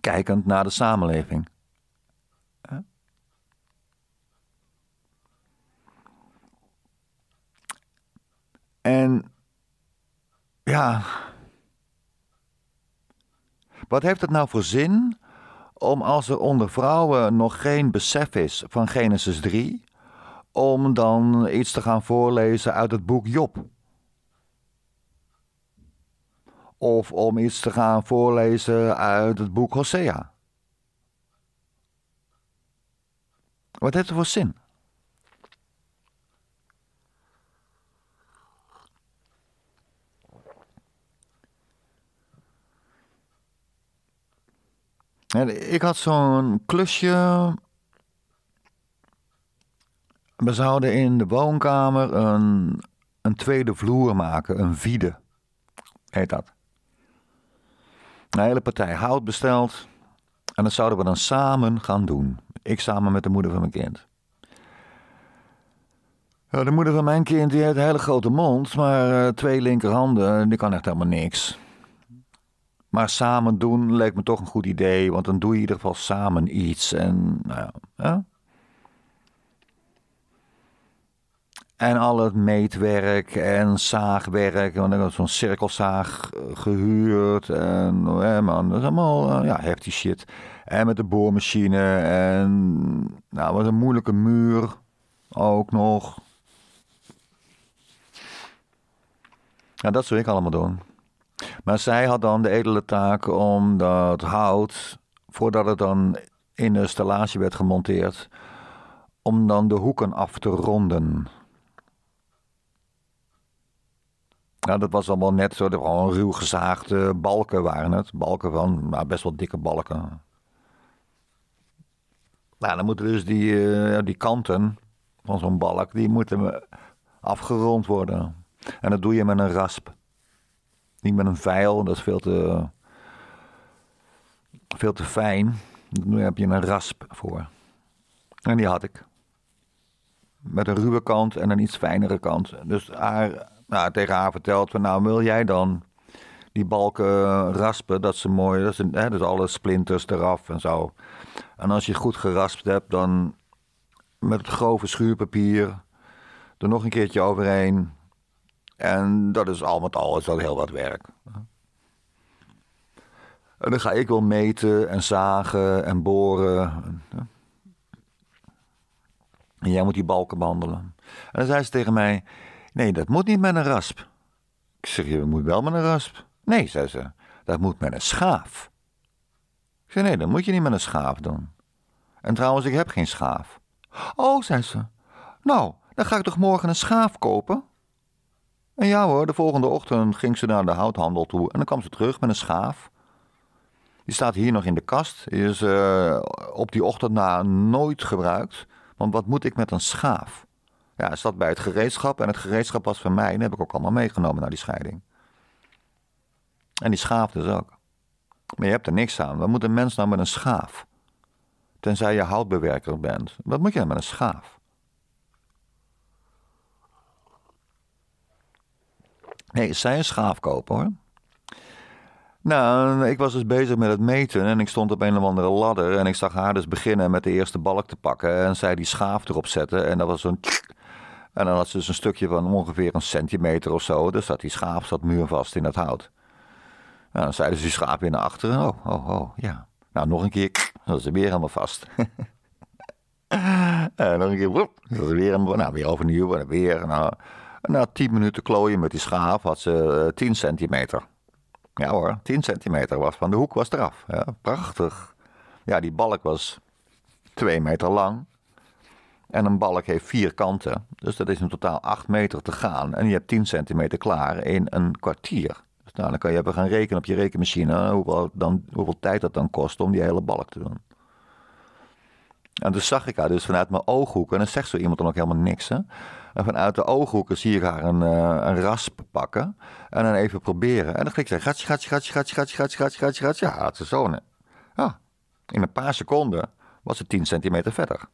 Kijkend naar de samenleving. En ja, wat heeft het nou voor zin om als er onder vrouwen nog geen besef is van Genesis 3, om dan iets te gaan voorlezen uit het boek Job? Of om iets te gaan voorlezen uit het boek Hosea? Wat heeft het voor zin? Ik had zo'n klusje. We zouden in de woonkamer een, een tweede vloer maken, een vide heet dat. Een hele partij hout besteld. En dat zouden we dan samen gaan doen. Ik samen met de moeder van mijn kind. De moeder van mijn kind die heeft een hele grote mond, maar eh, twee linkerhanden, die kan echt helemaal niks. Maar samen doen leek me toch een goed idee, want dan doe je in ieder geval samen iets. En, nou ja, En al het meetwerk en zaagwerk. Want ik had zo'n cirkelzaag eh, gehuurd. En oh, man, dat is allemaal eh, ja, heftig shit. En met de boormachine. En nou, wat een moeilijke muur ook nog. Ja, dat zou ik allemaal doen. Maar zij had dan de edele taak om dat hout, voordat het dan in de stallage werd gemonteerd, om dan de hoeken af te ronden. Nou, dat was allemaal net zo, gewoon ruw gezaagde balken waren het. Balken van, nou, best wel dikke balken. Nou, dan moeten dus die, eh, die kanten van zo'n balk, die moeten afgerond worden. En dat doe je met een rasp. Niet met een vijl, dat is veel te, veel te fijn. Nu heb je een rasp voor. En die had ik. Met een ruwe kant en een iets fijnere kant. Dus nou, tegen haar vertelt van, nou wil jij dan die balken eh, raspen, dat ze mooi, dat ze, hè, dus alle splinters eraf en zo. En als je goed geraspt hebt, dan met het grove schuurpapier er nog een keertje overheen. En dat is al met al is dat heel wat werk. En dan ga ik wel meten en zagen en boren. En jij moet die balken behandelen. En dan zei ze tegen mij: Nee, dat moet niet met een rasp. Ik zeg: Je moet wel met een rasp. Nee, zei ze: Dat moet met een schaaf. Ik zeg Nee, dat moet je niet met een schaaf doen. En trouwens, ik heb geen schaaf. Oh, zei ze: Nou, dan ga ik toch morgen een schaaf kopen? En ja hoor, de volgende ochtend ging ze naar de houthandel toe en dan kwam ze terug met een schaaf. Die staat hier nog in de kast. Is eh, op die ochtend na nooit gebruikt. Want wat moet ik met een schaaf? Ja, ze zat bij het gereedschap en het gereedschap was van mij. En heb ik ook allemaal meegenomen naar die scheiding. En die schaaf dus ook. Maar je hebt er niks aan. Wat moet een mens nou met een schaaf? Tenzij je houtbewerker bent. Wat moet je dan met een schaaf? Nee, hey, zij een schaaf kopen hoor. Nou, ik was dus bezig met het meten en ik stond op een of andere ladder en ik zag haar dus beginnen met de eerste balk te pakken en zij die schaaf erop zetten en dat was zo'n... En dan had ze dus een stukje van ongeveer een centimeter of zo, dus zat die schaaf zat muurvast in dat hout. Nou, dan zeiden dus die schaaf weer naar achteren, oh, oh, oh, ja. Nou, nog een keer, dat is weer helemaal vast. [laughs] en eh, nog een keer, dat is weer helemaal, nou, weer overnieuw en weer, nou... Na tien minuten klooien met die schaaf had ze 10 eh, centimeter. Ja hoor, 10 centimeter was van de hoek was eraf. Ja, prachtig. Ja, die balk was 2 meter lang. En een balk heeft vier kanten. Dus dat is in totaal 8 meter te gaan. En je hebt 10 centimeter klaar in een kwartier. Dus nou, dan kan je even gaan rekenen op je rekenmachine. Hoeveel, dan, hoeveel tijd dat dan kost om die hele balk te doen. En dus zag ik haar dus vanuit mijn ooghoek. En dan zegt zo iemand dan ook helemaal niks. Hè? En vanuit de ooghoeken zie ik haar een, een rasp pakken. En dan even proberen. En dan ging ze gats, gats, gats, gats, gats, gats, gats, gats, gats. Ja, het is zo. Ja, in een paar seconden was ze 10 centimeter verder.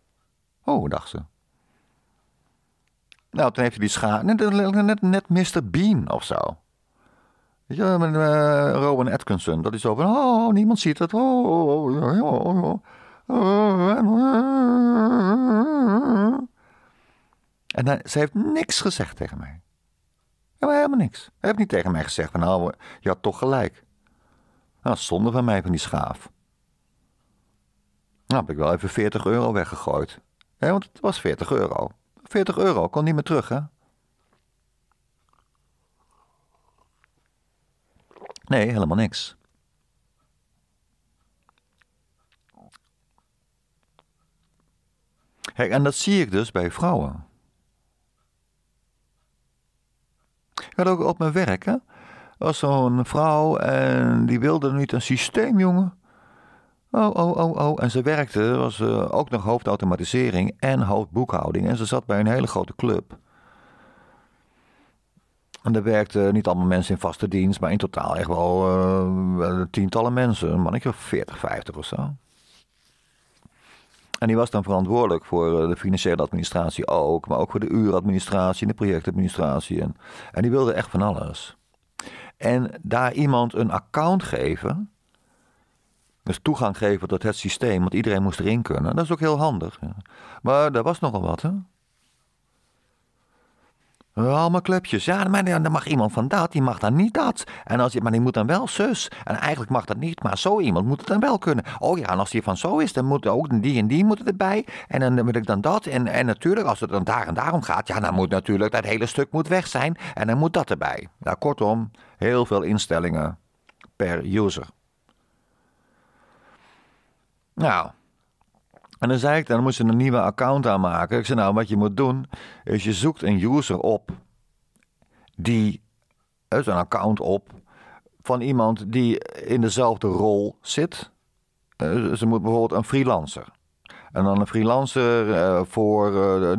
Oh, dacht ze. Nou, toen heeft hij die schaar... Net, net, net Mr. Bean of zo. Weet met, Rowan Atkinson. Dat is zo van, oh, niemand ziet het. Oh, oh, oh, oh. En zij ze heeft niks gezegd tegen mij. Helemaal, helemaal niks. Hij heeft niet tegen mij gezegd van nou, je had toch gelijk. Nou, zonde van mij van die schaaf. Nou heb ik wel even 40 euro weggegooid. Ja, want het was 40 euro. 40 euro, kon niet meer terug, hè? Nee, helemaal niks. Kijk, en dat zie ik dus bij vrouwen. Ik had ook op mijn werk, hè. was zo'n vrouw en die wilde niet een systeem, jongen. Oh, oh, oh, oh. En ze werkte, was eh, ook nog hoofdautomatisering en hoofdboekhouding. En ze zat bij een hele grote club. En daar werkten niet allemaal mensen in vaste dienst, maar in totaal echt wel eh, tientallen mensen. Een mannetje of 40, 50 of zo. En die was dan verantwoordelijk voor eh, de financiële administratie ook, maar ook voor de uuradministratie en de projectadministratie. En, en die wilde echt van alles. En daar iemand een account geven, dus toegang geven tot het systeem, want iedereen moest erin kunnen, dat is ook heel handig. Maar daar was nogal wat, hè? Allemaal clubjes. Ja, maar dan mag iemand van dat, die mag dan niet dat. En als je, maar die moet dan wel zus. En eigenlijk mag dat niet, maar zo iemand moet het dan wel kunnen. Oh ja, en als die van zo is, dan moet ook die en die moeten erbij. En dan moet ik dan dat. En, en natuurlijk, als het dan daar en daarom gaat, ja, dan moet natuurlijk dat hele stuk moet weg zijn. En dan moet dat erbij. Nou, kortom, heel veel instellingen per user. Nou, en dan zei ik, dan moet je een nieuwe account aanmaken. Ik zei, nou, wat je moet doen, is je zoekt een user op. Die, uit eh, een account op, van iemand die in dezelfde rol zit. Eh, ze moet bijvoorbeeld een freelancer. En dan een freelancer eh, voor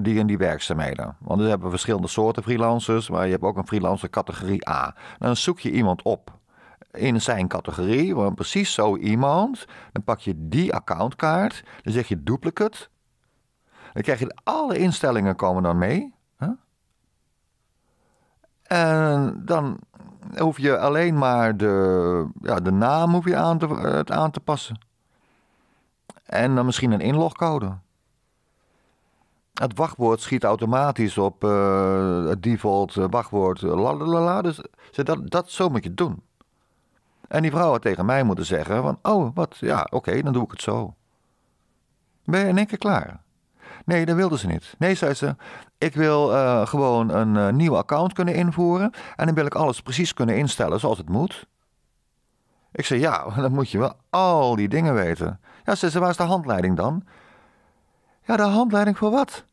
die en die werkzaamheden. Want er dus hebben verschillende soorten freelancers, maar je hebt ook een freelancer categorie A. Dan zoek je iemand op in zijn categorie, want precies zo iemand. Dan pak je die accountkaart, dan zeg je duplicate. Dan krijg je alle instellingen komen dan mee. En dan hoef je alleen maar de, ja, de naam hoef je aan te, aan te passen. En dan misschien een inlogcode. Het wachtwoord schiet automatisch op eh, het default eh, wachtwoord. Eh, dus dat, dat zo moet je doen. En die vrouw had tegen mij moeten zeggen: van, Oh, wat, ja, oké, dan doe ik het zo. Ben je in één keer klaar? Nee, dat wilde ze niet. Nee, zei ze: Ik wil eh, gewoon een uh, eh, nieuw account kunnen invoeren. En dan wil ik alles precies kunnen instellen zoals het moet. Ik zei: Ja, [laughs] dan moet je wel al die dingen weten. Ja, zei ze: Waar is de handleiding dan? Ja, de handleiding voor wat?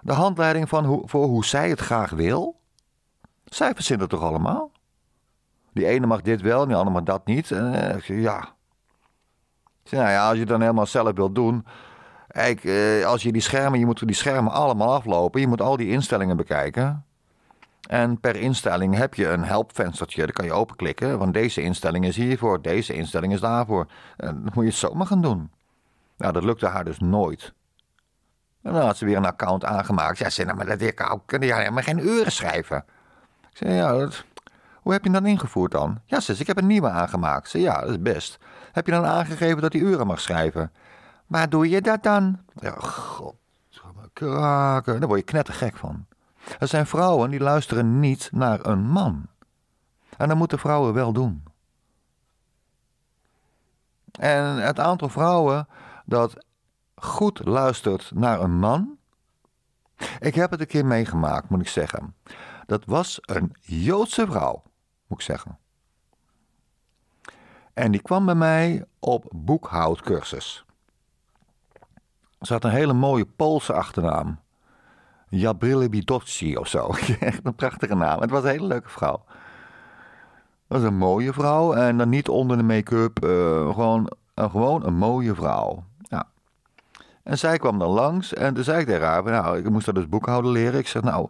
De handleiding van hoe, voor hoe zij het graag wil? Zij verzint het toch allemaal? Die ene mag dit wel, die andere mag dat niet. En eh, ik zeg, ja. nou ja, als je het dan helemaal zelf wilt doen. Kijk, eh, als je die schermen, je moet die schermen allemaal aflopen. Je moet al die instellingen bekijken. En per instelling heb je een helpvenstertje. Daar kan je openklikken. Want deze instelling is hiervoor, deze instelling is daarvoor. En dan moet je het zomaar gaan doen. Nou, dat lukte haar dus nooit. En dan had ze weer een account aangemaakt. Ja, zei, nou, maar dat kan jij helemaal geen uren schrijven. Ik zei, ja, dat, hoe heb je hem dan ingevoerd dan? Ja, zus, ik heb een nieuwe aangemaakt. Ze, ja, dat is best. Heb je dan aangegeven dat hij uren mag schrijven? Waar doe je dat dan? Ja, god, kraken. Daar word je knettergek van. Er zijn vrouwen die luisteren niet naar een man. En dat moeten vrouwen wel doen. En het aantal vrouwen dat goed luistert naar een man. Ik heb het een keer meegemaakt, moet ik zeggen. Dat was een Joodse vrouw moet ik zeggen. En die kwam bij mij op boekhoudcursus. Ze had een hele mooie Poolse achternaam. Jabrile Bidocci of zo. [laughs] Echt een prachtige naam. Het was een hele leuke vrouw. Dat was een mooie vrouw. En dan niet onder de make-up. Eh, gewoon, eh, gewoon een mooie vrouw. En zij kwam dan langs. En toen zei ik tegen haar... Nou, ik moest dat dus boekhouden leren. Ik zeg, nou...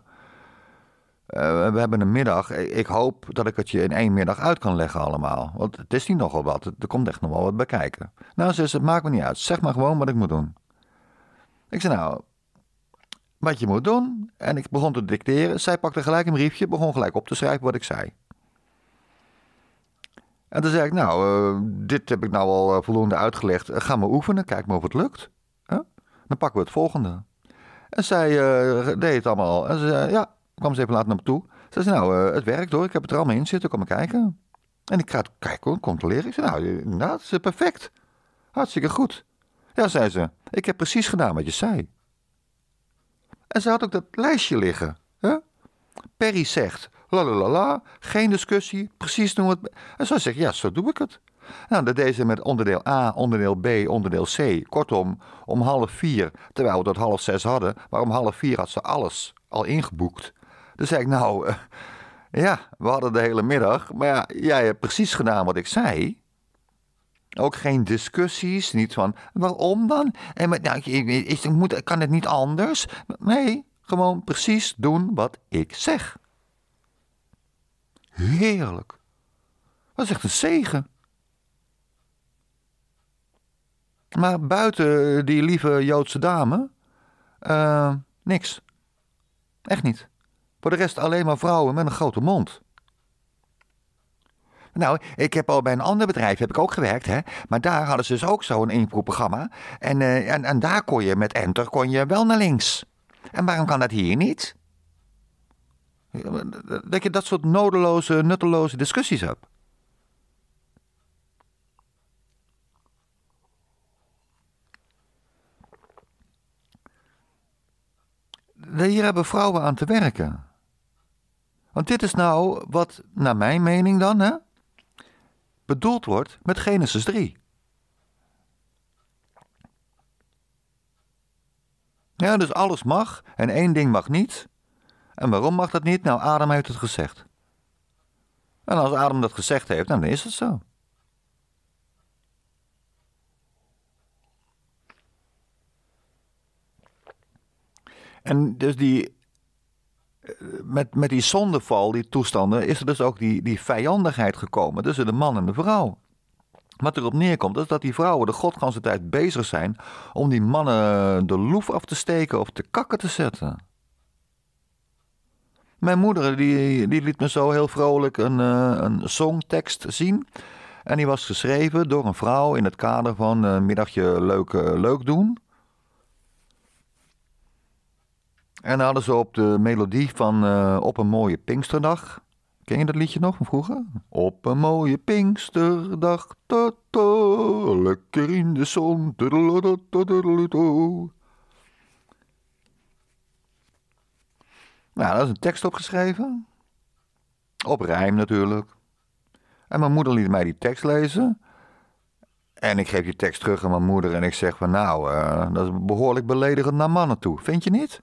Eh, we hebben een middag. Ik hoop dat ik het je in één middag uit kan leggen allemaal. Want het is niet nogal wat. Er komt echt nog wel wat bij kijken. Nou zus, het maakt me niet uit. Zeg maar gewoon wat ik moet doen. Ik zei nou, wat je moet doen. En ik begon te dicteren. Zij pakte gelijk een briefje. Begon gelijk op te schrijven wat ik zei. En toen zei ik, nou, eh, dit heb ik nou al eh, voldoende uitgelegd. ga maar oefenen. Kijk maar of het lukt. Dan pakken we het volgende. En zij deed het allemaal. En ze zei, ja, kwam ze even later naar me toe. Ze zei, nou, eh, het werkt hoor, ik heb het er allemaal in zitten, kom maar kijken. En ik ga het kijken, controleren. Ik zei, nou, eh, inderdaad, is eh, perfect. Hartstikke goed. Ja, zei ze, ik heb precies gedaan wat je zei. En ze had ook dat lijstje liggen. Hè? Perry zegt, la la la la, geen discussie, precies doen we het. En zo zegt, ja, zo doe ik het. Nou, dat deed ze met onderdeel A, onderdeel B, onderdeel C. Kortom, om half vier, terwijl we tot half zes hadden, maar om half vier had ze alles al ingeboekt. Dus zei ik, nou, eh, ja, we hadden de hele middag. Maar ja, jij hebt precies gedaan wat ik zei. Ook geen discussies, niet van waarom dan? En met, nou, ik, ik kan het niet anders? Nee, gewoon precies doen wat ik zeg. Heerlijk. Dat is echt een zegen. Maar buiten die lieve Joodse dame, eh, niks. Echt niet. Voor de rest alleen maar vrouwen met een grote mond. Nou, ik heb al bij een ander bedrijf heb ik ook gewerkt, hè. Maar daar hadden ze dus ook zo'n inproepprogramma. En, uh, en, en daar kon je met enter kon je wel naar links. En waarom kan dat hier niet? Dat je dat soort nodeloze, nutteloze discussies hebt. Hier hebben vrouwen aan te werken. Want dit is nou wat, naar mijn mening dan, hè, bedoeld wordt met Genesis 3. Ja, dus alles mag en één ding mag niet. En waarom mag dat niet? Nou, Adam heeft het gezegd. En als Adam dat gezegd heeft, dan is het zo. En dus die met, met die zondeval, die toestanden, is er dus ook die, die vijandigheid gekomen tussen de man en de vrouw. Wat erop neerkomt is dat die vrouwen de godganse tijd bezig zijn om die mannen de loef af te steken of te kakken te zetten. Mijn moeder die, die liet me zo heel vrolijk een, eh, een songtekst zien. En die was geschreven door een vrouw in het kader van eh, middagje leuk, eh, leuk doen. En dan hadden ze op de melodie van eh, Op een mooie Pinksterdag. Ken je dat liedje nog van vroeger? Op een mooie Pinksterdag, ta lekker in de zon. Nou, dat is een tekst opgeschreven. Op rijm natuurlijk. En mijn moeder liet mij die tekst lezen. En ik geef die tekst terug aan mijn moeder en ik zeg van nou, eh, dat is behoorlijk beledigend naar mannen toe. Vind je niet?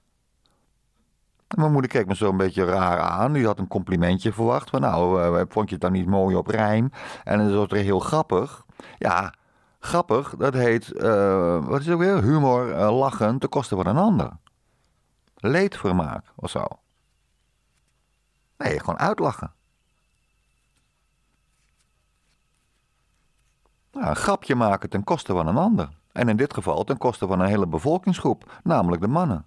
Mijn moeder keek me zo een beetje raar aan. Die had een complimentje verwacht. Van nou, eh, eh, vond je het dan niet mooi op rijm? En dan was er heel grappig. Ja, grappig, dat heet, eh, wat is het ook weer? Humor, lachen, ten kosten van een ander. Leedvermaak of zo. Nee, gewoon uitlachen. Nou, een grapje maken ten koste van een ander. En in dit geval ten koste van een hele bevolkingsgroep, namelijk de mannen.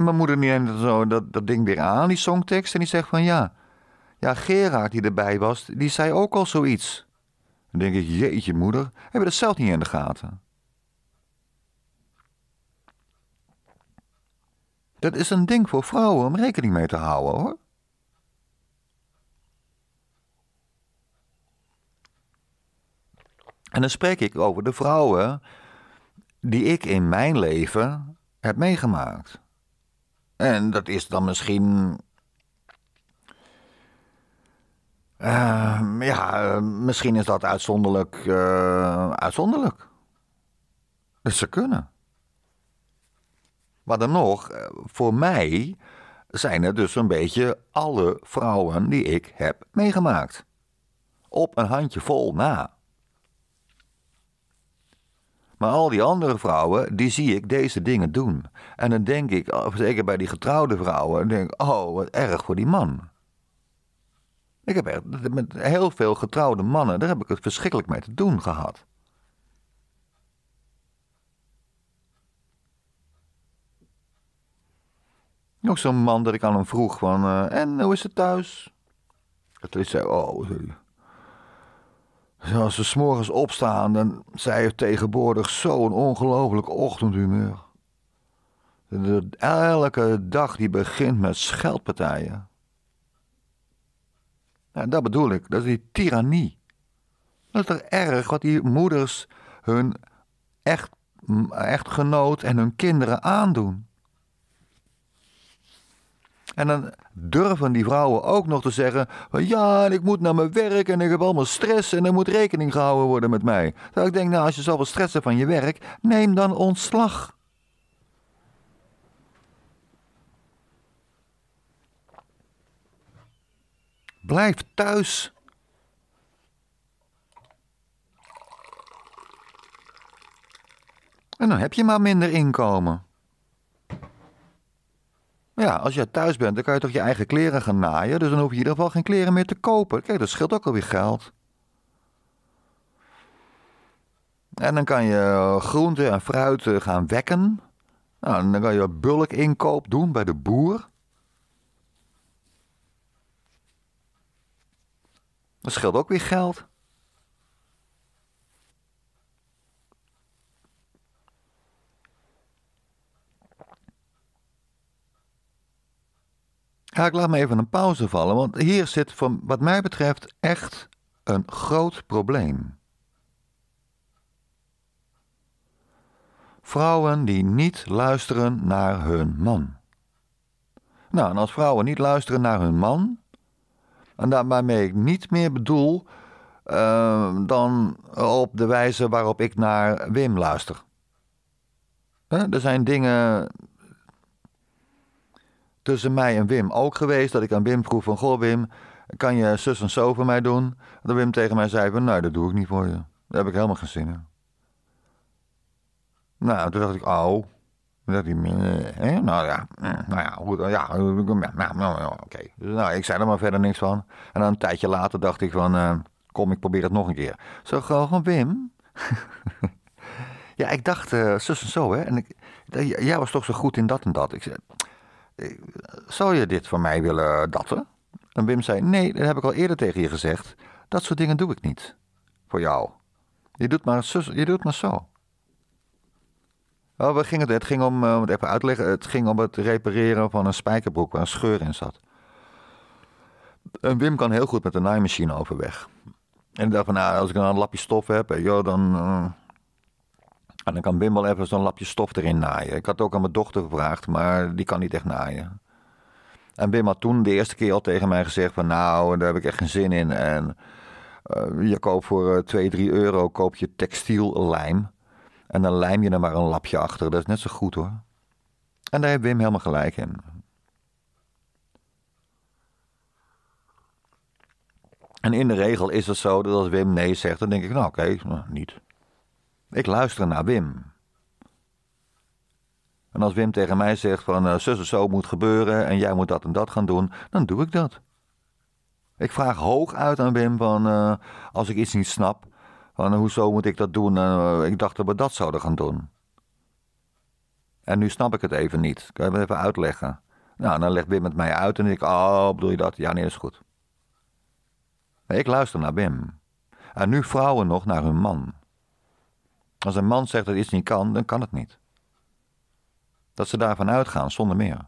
En mijn moeder neemt zo dat, dat ding weer aan, die songtekst. En die zegt van ja, ja, Gerard die erbij was, die zei ook al zoiets. Dan denk ik, jeetje moeder, hebben dat zelf niet in de gaten. Dat is een ding voor vrouwen om rekening mee te houden hoor. En dan spreek ik over de vrouwen die ik in mijn leven heb meegemaakt. En dat is dan misschien. Ehm, ja, ehm, misschien is dat uitzonderlijk. Eh, uitzonderlijk. ze kunnen. Maar dan nog, eh, voor mij zijn er dus een beetje alle vrouwen die ik heb meegemaakt. Op een handje vol na. Maar al die andere vrouwen, die zie ik deze dingen doen. En dan denk ik, oh, zeker bij die getrouwde vrouwen, denk ik, oh, wat erg voor die man. Ik heb echt, met heel veel getrouwde mannen, daar heb ik het verschrikkelijk mee te doen gehad. Ook zo'n man dat ik aan hem vroeg van, eh, en hoe is het thuis? Dat is zei, oh, als ze s'morgens opstaan, dan zij heeft tegenwoordig zo'n ongelooflijk ochtendhumeur. Elke dag die begint met scheldpartijen. Nou, dat bedoel ik, dat is die tirannie. Dat is erg wat die moeders hun echt, echtgenoot en hun kinderen aandoen. En dan durven die vrouwen ook nog te zeggen: ja, en ik moet naar mijn werk en ik heb allemaal stress en er moet rekening gehouden worden met mij. Terwijl ik denk: nou, als je zoveel stress hebt van je werk, neem dan ontslag. Blijf thuis. En dan heb je maar minder inkomen. Ja, als je thuis bent, dan kan je toch je eigen kleren gaan naaien. Dus dan hoef je in ieder geval geen kleren meer te kopen. Kijk, dat scheelt ook alweer geld. En dan kan je eh, groenten en fruit gaan wekken. Nou, dan kan je bulkinkoop doen bij de boer. Dat scheelt ook weer geld. Ja, ik laat me even een pauze vallen, want hier zit van wat mij betreft echt een groot probleem. Vrouwen die niet luisteren naar hun man. Nou, en als vrouwen niet luisteren naar hun man, en daarmee ik niet meer bedoel eh, dan op de wijze waarop ik naar Wim luister. er zijn dingen tussen mij en Wim ook geweest. Dat ik aan Wim vroeg van, goh Wim, kan je zus en zo voor mij doen? Dat Wim tegen mij zei van, nee, nou, dat doe ik niet voor je. Daar heb ik helemaal geen zin in. Nou, toen dacht ik, oh. Toen dacht hij, nou ja, hm, nou ja, goed, ja, oké. nou, ik zei er maar verder niks van. En dan een tijdje later dacht ik van, eh, kom, ik probeer het nog een keer. Zo gewoon, Wim. [laughs] ja, ik dacht, eh, zus en zo, hè. En ik, jij was toch zo goed in dat en dat. Ik zei, zou je dit voor mij willen datten? En Wim zei, nee, dat heb ik al eerder tegen je gezegd. Dat soort dingen doe ik niet. Voor jou. Je doet maar, zus, je doet maar zo. Oh, we gingen, het ging eh, om, het even uitleggen, het ging om het repareren van een spijkerbroek waar een scheur in zat. En Wim kan heel goed met de naaimachine overweg. En ik dacht nou, als ik dan een lapje stof heb, joh, dan, eh, en dan kan Wim wel even zo'n lapje stof erin naaien. Ik had ook aan mijn dochter gevraagd, maar die kan niet echt naaien. En Wim had toen de eerste keer al tegen mij gezegd van nou, daar heb ik echt geen zin in. En eh, je koopt voor uh, 2, 3 euro koop je textiellijm. En dan lijm je er maar een lapje achter. Dat is net zo goed hoor. En daar heeft Wim helemaal gelijk in. En in de regel is het zo dat als Wim nee zegt, dan denk ik, nou oké, nou, niet. Ik luister naar Wim. En als Wim tegen mij zegt van uh, zus zo moet gebeuren en jij moet dat en dat gaan doen, dan doe ik dat. Ik vraag hoog uit aan Wim van eh, als ik iets niet snap, van eh, hoezo moet ik dat doen? ik dacht dat we dat zouden gaan doen. En nu snap ik het even niet. Kan je me even uitleggen? Nou, dan legt Wim het mij uit en ik, oh, bedoel je dat? Ja, nee, dat is goed. ik luister naar Wim. En nu vrouwen nog naar hun man. Als een man zegt dat iets niet kan, dan kan het niet. Dat ze daarvan uitgaan, zonder meer.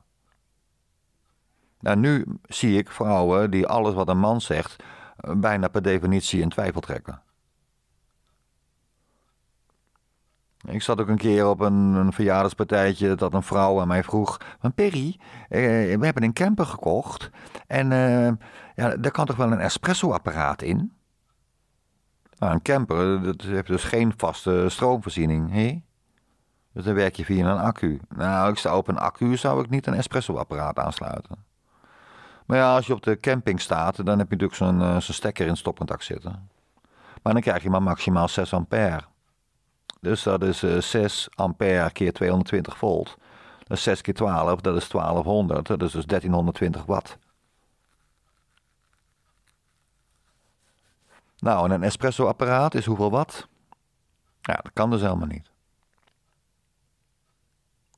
Nou, nu zie ik vrouwen die alles wat een man zegt eh, bijna per definitie in twijfel trekken. Ik zat ook een keer op een, een verjaardagspartijtje dat een vrouw aan mij vroeg: van Perry, eh, we hebben een camper gekocht en eh, ja, daar kan toch wel een espresso-apparaat in? Nou, een camper dat heeft dus geen vaste stroomvoorziening. Hé? Dus dan werk je via een accu. Nou, ik sta op een accu zou ik niet een espresso-apparaat aansluiten. Maar ja, als je op de camping staat, dan heb je natuurlijk zo'n eh, stekker in het stopcontact zitten. Maar dan krijg je maar maximaal 6 ampère. Dus dat is 6 eh, ampère keer 220 volt. Dus 6 keer 12, dat is 1200. Dat is dus 1320 watt. Nou, en een espresso-apparaat is hoeveel wat? Ja, dat kan dus helemaal niet.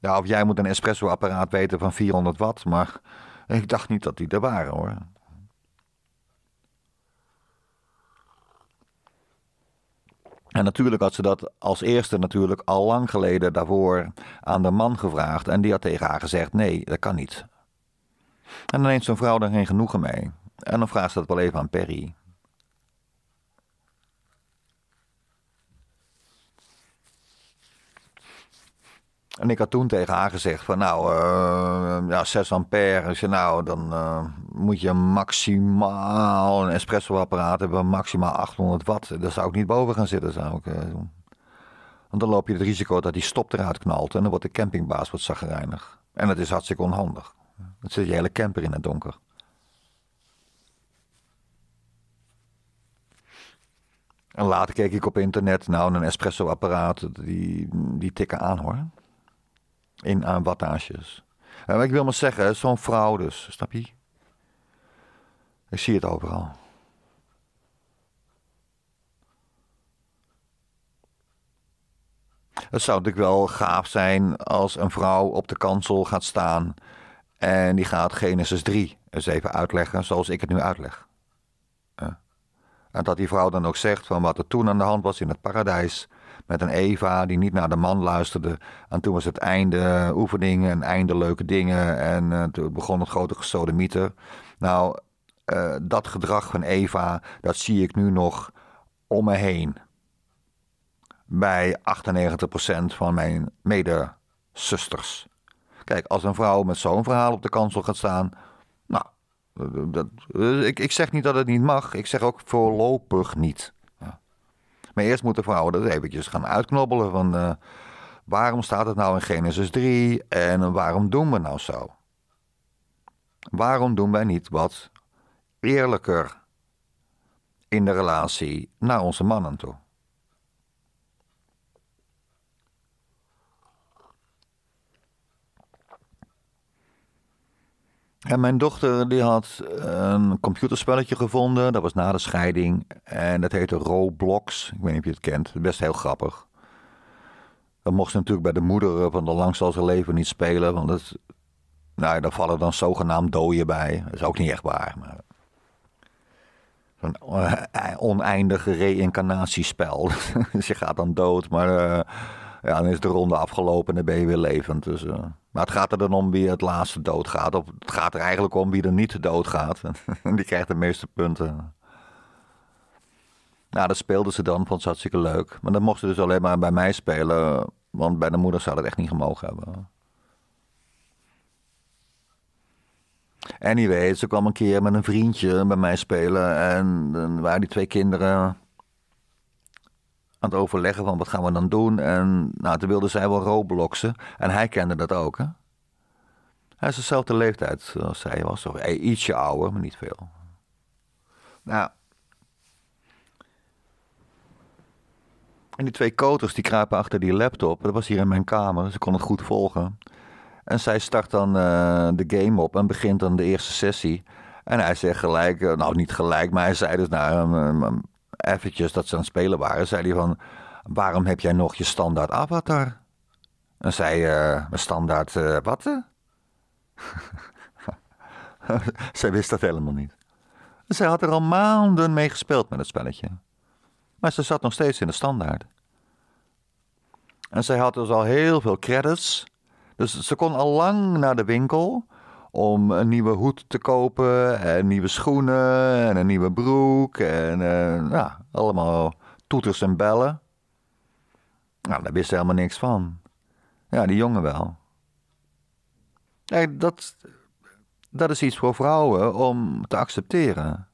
Ja, of jij moet een espresso-apparaat weten van 400 watt, maar ik dacht niet dat die er waren hoor. En natuurlijk had ze dat als eerste natuurlijk al lang geleden daarvoor aan de man gevraagd. En die had tegen haar gezegd, nee, dat kan niet. En dan neemt zo'n vrouw er geen genoegen mee. En dan vraagt ze dat wel even aan Perry. En ik had toen tegen haar gezegd van nou, uh, ja, 6 ampère. Ik zei, nou, dan eh, moet je maximaal een espressoapparaat hebben, maximaal 800 watt. Daar zou ik niet boven gaan zitten, zou ik eh, doen. Want dan loop je het risico dat die stop eruit knalt en dan wordt de campingbaas wat zagrijnig. En dat is hartstikke onhandig. Dan zit je hele camper in het donker. En later keek ik op internet, nou, een espressoapparaat, die, die tikken aan hoor in aan wattages. En wat ik wil maar zeggen, zo'n dus, snap je? Ik zie het overal. Het zou natuurlijk wel gaaf zijn als een vrouw op de kansel gaat staan en die gaat Genesis 3 eens even uitleggen zoals ik het nu uitleg. En dat die vrouw dan ook zegt van wat er toen aan de hand was in het paradijs met een Eva die niet naar de man luisterde. En toen was het einde eh, oefeningen en einde leuke dingen. En eh, toen begon het grote gesodemieter. Nou, eh, dat gedrag van Eva, dat zie ik nu nog om me heen. Bij 98% van mijn medezusters. Kijk, als een vrouw met zo'n verhaal op de kansel gaat staan. Nou, dat, ik, ik zeg niet dat het niet mag. Ik zeg ook voorlopig niet. Maar eerst moeten vrouwen dat eventjes gaan uitknobbelen. Van, eh, waarom staat het nou in Genesis 3 en waarom doen we nou zo? Waarom doen wij niet wat eerlijker in de relatie naar onze mannen toe? En mijn dochter die had een computerspelletje gevonden. Dat was na de scheiding. En dat heette Roblox. Ik weet niet of je het kent. Best heel grappig. Dat mocht ze natuurlijk bij de moeder eh, van de langste leven niet spelen. Want dat, nou, daar vallen dan zogenaamd doden bij. Dat is ook niet echt waar. Maar... Zo'n eh, oneindige reïncarnatiespel. [laughs] Ze gaat dan dood, maar... Eh, ja, dan is de ronde afgelopen en dan ben je weer levend. Dus, eh. maar het gaat er dan om wie het laatste doodgaat. Of het gaat er eigenlijk om wie er niet doodgaat. [laughs] die krijgt de meeste punten. Nou, dat speelden ze dan, vond ze hartstikke leuk. Maar dat mochten ze dus alleen maar bij mij spelen. Want bij de moeder zou dat echt niet gemogen hebben. Anyway, ze kwam een keer met een vriendje bij mij spelen. En dan eh, waren die twee kinderen aan het overleggen van wat gaan we dan doen. En nou, toen wilde zij wel Robloxen. En hij kende dat ook, hè? Hij is dezelfde leeftijd als zij was. Of eh, ietsje ouder, maar niet veel. Nou... En die twee koters die kruipen achter die laptop. Dat was hier in mijn kamer, ze kon het goed volgen. En zij start dan eh, de game op en begint dan de eerste sessie. En hij zegt gelijk, eh, nou niet gelijk, maar hij zei dus nou, ehm, ehm, eventjes dat ze aan het spelen waren, zei hij van... Waarom heb jij nog je standaard avatar? En zei, eh, mijn standaard uh, wat? [laughs] Zij wist dat helemaal niet. Zij had er al maanden mee gespeeld met het spelletje. Maar ze zat nog steeds in de standaard. En zij had dus al heel veel credits. Dus ze kon al lang naar de winkel om een nieuwe hoed te kopen en nieuwe schoenen en een nieuwe broek en uh, nou, allemaal toeters en bellen. Nou, daar wist ze helemaal niks van. Ja, die jongen wel. dat, dat is iets voor vrouwen om te accepteren.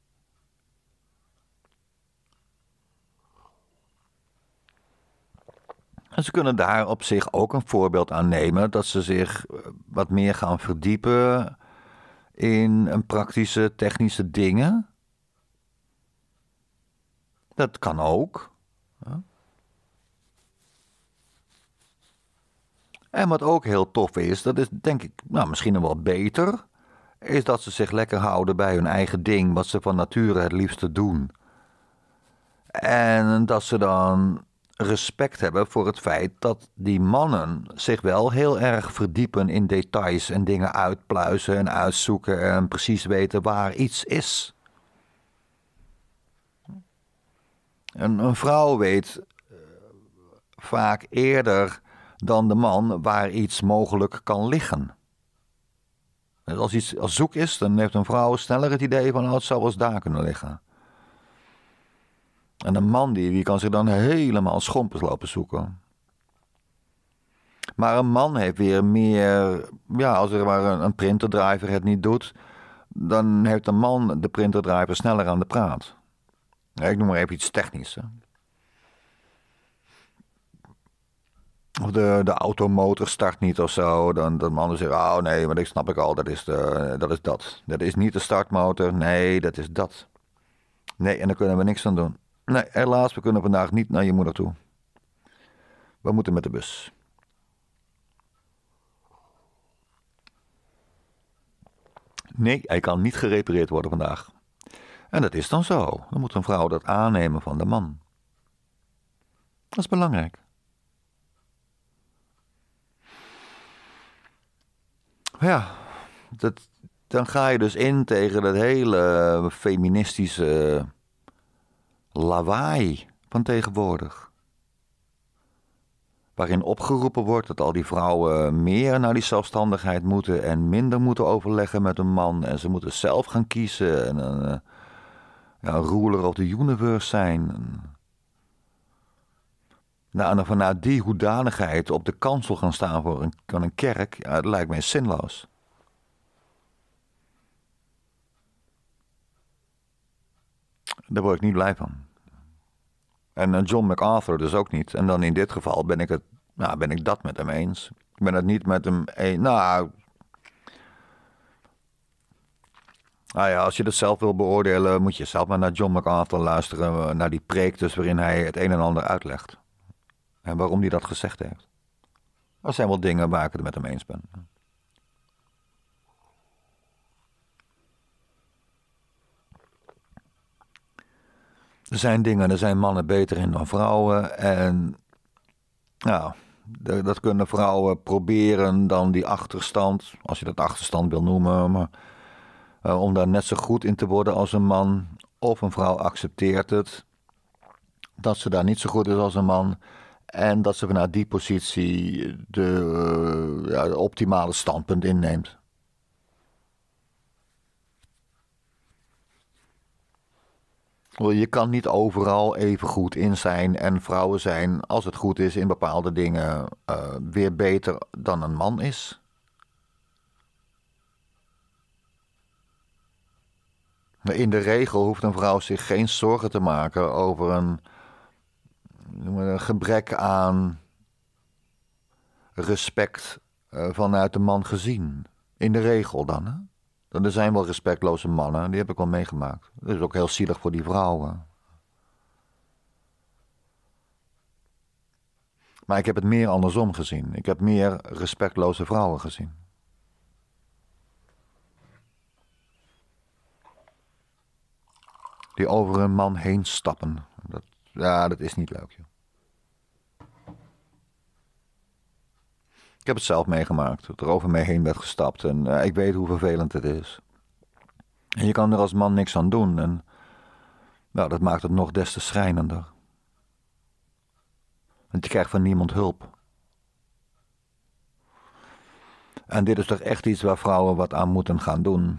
En ze kunnen daar op zich ook een voorbeeld aan nemen dat ze zich eh, wat meer gaan verdiepen in een praktische, technische dingen. Dat kan ook. En wat ook heel tof is, dat is denk ik nou, misschien wel beter, is dat ze zich lekker houden bij hun eigen ding, wat ze van nature het liefste doen. En dat ze dan respect hebben voor het feit dat die mannen zich wel heel erg verdiepen in details en dingen uitpluizen en uitzoeken en precies weten waar iets is. En een vrouw weet eh, vaak eerder dan de man waar iets mogelijk kan liggen. Als iets als zoek is, dan heeft een vrouw sneller het idee van oh, het zou eens daar kunnen liggen. En een man die, die kan zich dan helemaal schompers lopen zoeken. Maar een man heeft weer meer. Ja, als er maar een, een printerdriver het niet doet, dan heeft een man de printerdriver sneller aan de praat. Ik noem maar even iets technisch. Hè. Of de, de automotor start niet of zo. Dan dat mannen zeggen, oh nee, maar dat snap ik al, dat is, de, dat is dat. Dat is niet de startmotor, nee, dat is dat. Nee, en daar kunnen we niks aan doen. Nee, helaas, we kunnen vandaag niet naar je moeder toe. We moeten met de bus. Nee, hij kan niet gerepareerd worden vandaag. En dat is dan zo. Dan moet een vrouw dat aannemen van de man. Dat is belangrijk. Ja, dat, dan ga je dus in tegen dat hele feministische lawaai van tegenwoordig. Waarin opgeroepen wordt dat al die vrouwen meer naar die zelfstandigheid moeten en minder moeten overleggen met een man en ze moeten zelf gaan kiezen en een eh, ja, ruler of the universe zijn. Nou, en vanuit die hoedanigheid op de kansel gaan staan voor een, van een kerk, ja, dat lijkt mij zinloos. Daar word ik niet blij van. En eh, John MacArthur dus ook niet. En dan in dit geval ben ik, het, nou, ben ik dat met hem eens. Ik ben het niet met hem eens. Nou, nou ja, als je dat zelf wil beoordelen, moet je zelf maar naar John MacArthur luisteren. Eh, naar die preek dus waarin hij het een en ander uitlegt. En waarom hij dat gezegd heeft. Dat zijn wel dingen waar ik het met hem eens ben. er zijn dingen, er zijn mannen beter in dan vrouwen. En nou, dat kunnen vrouwen proberen dan die achterstand, als je dat achterstand wil noemen, maar, eh, om daar net zo goed in te worden als een man. Of een vrouw accepteert het dat ze daar niet zo goed is als een man. En dat ze vanuit die positie de, eh, ja, de optimale standpunt inneemt. Je kan niet overal even goed in zijn. En vrouwen zijn, als het goed is in bepaalde dingen, eh, weer beter dan een man is. Nou, in de regel hoeft een vrouw zich geen zorgen te maken over een, een gebrek aan respect eh, vanuit de man gezien. In de regel dan. Hè? Er zijn wel respectloze mannen, die heb ik wel meegemaakt. Dat is ook heel zielig voor die vrouwen. Maar ik heb het meer andersom gezien. Ik heb meer respectloze vrouwen gezien. Die over een man heen stappen. Dat, ja, dat is niet leuk, joh. Ik heb het zelf meegemaakt. Dat er over mij heen werd gestapt. En eh, ik weet hoe vervelend het is. En je kan er als man niks aan doen. En nou, dat maakt het nog des te schrijnender. Want je krijgt van niemand hulp. En dit is toch echt iets waar vrouwen wat aan moeten gaan doen.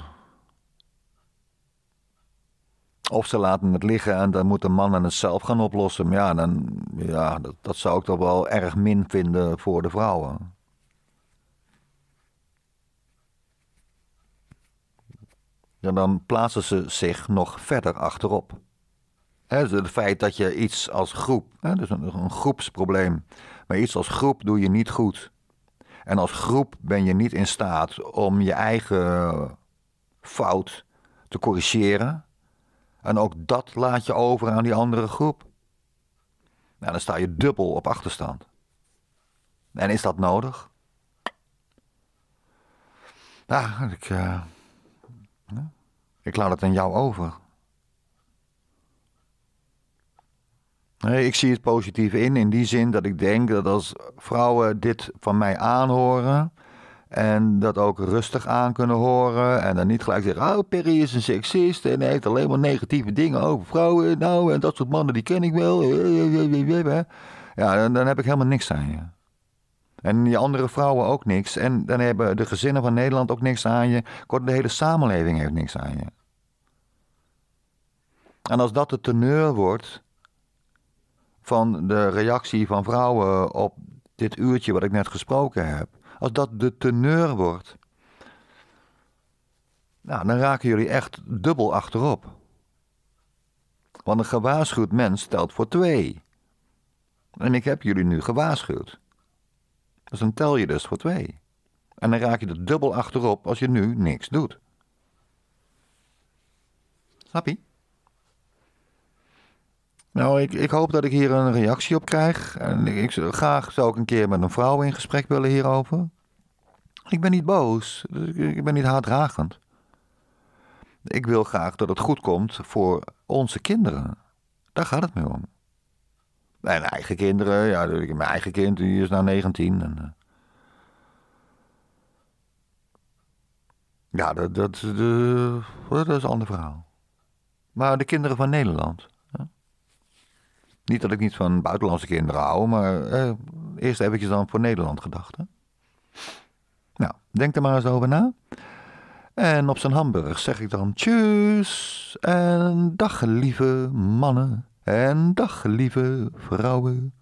Of ze laten het liggen en dan moeten mannen het zelf gaan oplossen. ja, dan, ja dat, dat zou ik toch wel erg min vinden voor de vrouwen. dan plaatsen ze zich nog verder achterop. Dus het feit dat je iets als groep, dus een, een groepsprobleem, maar iets als groep doe je niet goed. En als groep ben je niet in staat om je eigen fout te corrigeren. En ook dat laat je over aan die andere groep. Nou, dan sta je dubbel op achterstand. En is dat nodig? Nou, ik. Eh, ik laat het aan jou over. Nee, ik zie het positief in, in die zin dat ik denk dat als vrouwen dit van mij aanhoren. En dat ook rustig aan kunnen horen. En dan niet gelijk zeggen: Oh, Perry is een seksist. En hij heeft alleen maar negatieve dingen over vrouwen. Nou, en dat soort mannen die ken ik wel. Ja, dan, dan heb ik helemaal niks aan je. Ja. En die andere vrouwen ook niks. En dan hebben de gezinnen van Nederland ook niks aan je. Kort, de hele samenleving heeft niks aan je. En als dat de teneur wordt van de reactie van vrouwen op dit uurtje wat ik net gesproken heb, als dat de teneur wordt, nou, dan raken jullie echt dubbel achterop. Want een gewaarschuwd mens telt voor twee. En ik heb jullie nu gewaarschuwd. Dus dan tel je dus voor twee. En dan raak je er dubbel achterop als je nu niks doet. Snap je? Nou, ik, ik hoop dat ik hier een reactie op krijg. En ik, ik graag zou ik een keer met een vrouw in gesprek willen hierover. Ik ben niet boos. Dus ik ben niet haatdragend. Ik wil graag dat het goed komt voor onze kinderen. Daar gaat het mee om. Mijn eigen kinderen, ja, mijn eigen kind, die is nou 19. Eh. ja, dat, eh, de, is een ander verhaal. Maar de kinderen van Nederland. Niet dat ik niet van buitenlandse kinderen hou, maar eh, eerst even dan voor Nederland gedacht. Hè? Nou, denk er maar eens over na. En op zijn Hamburg zeg ik dan tjus en dag lieve mannen. En dag, lieve vrouwen.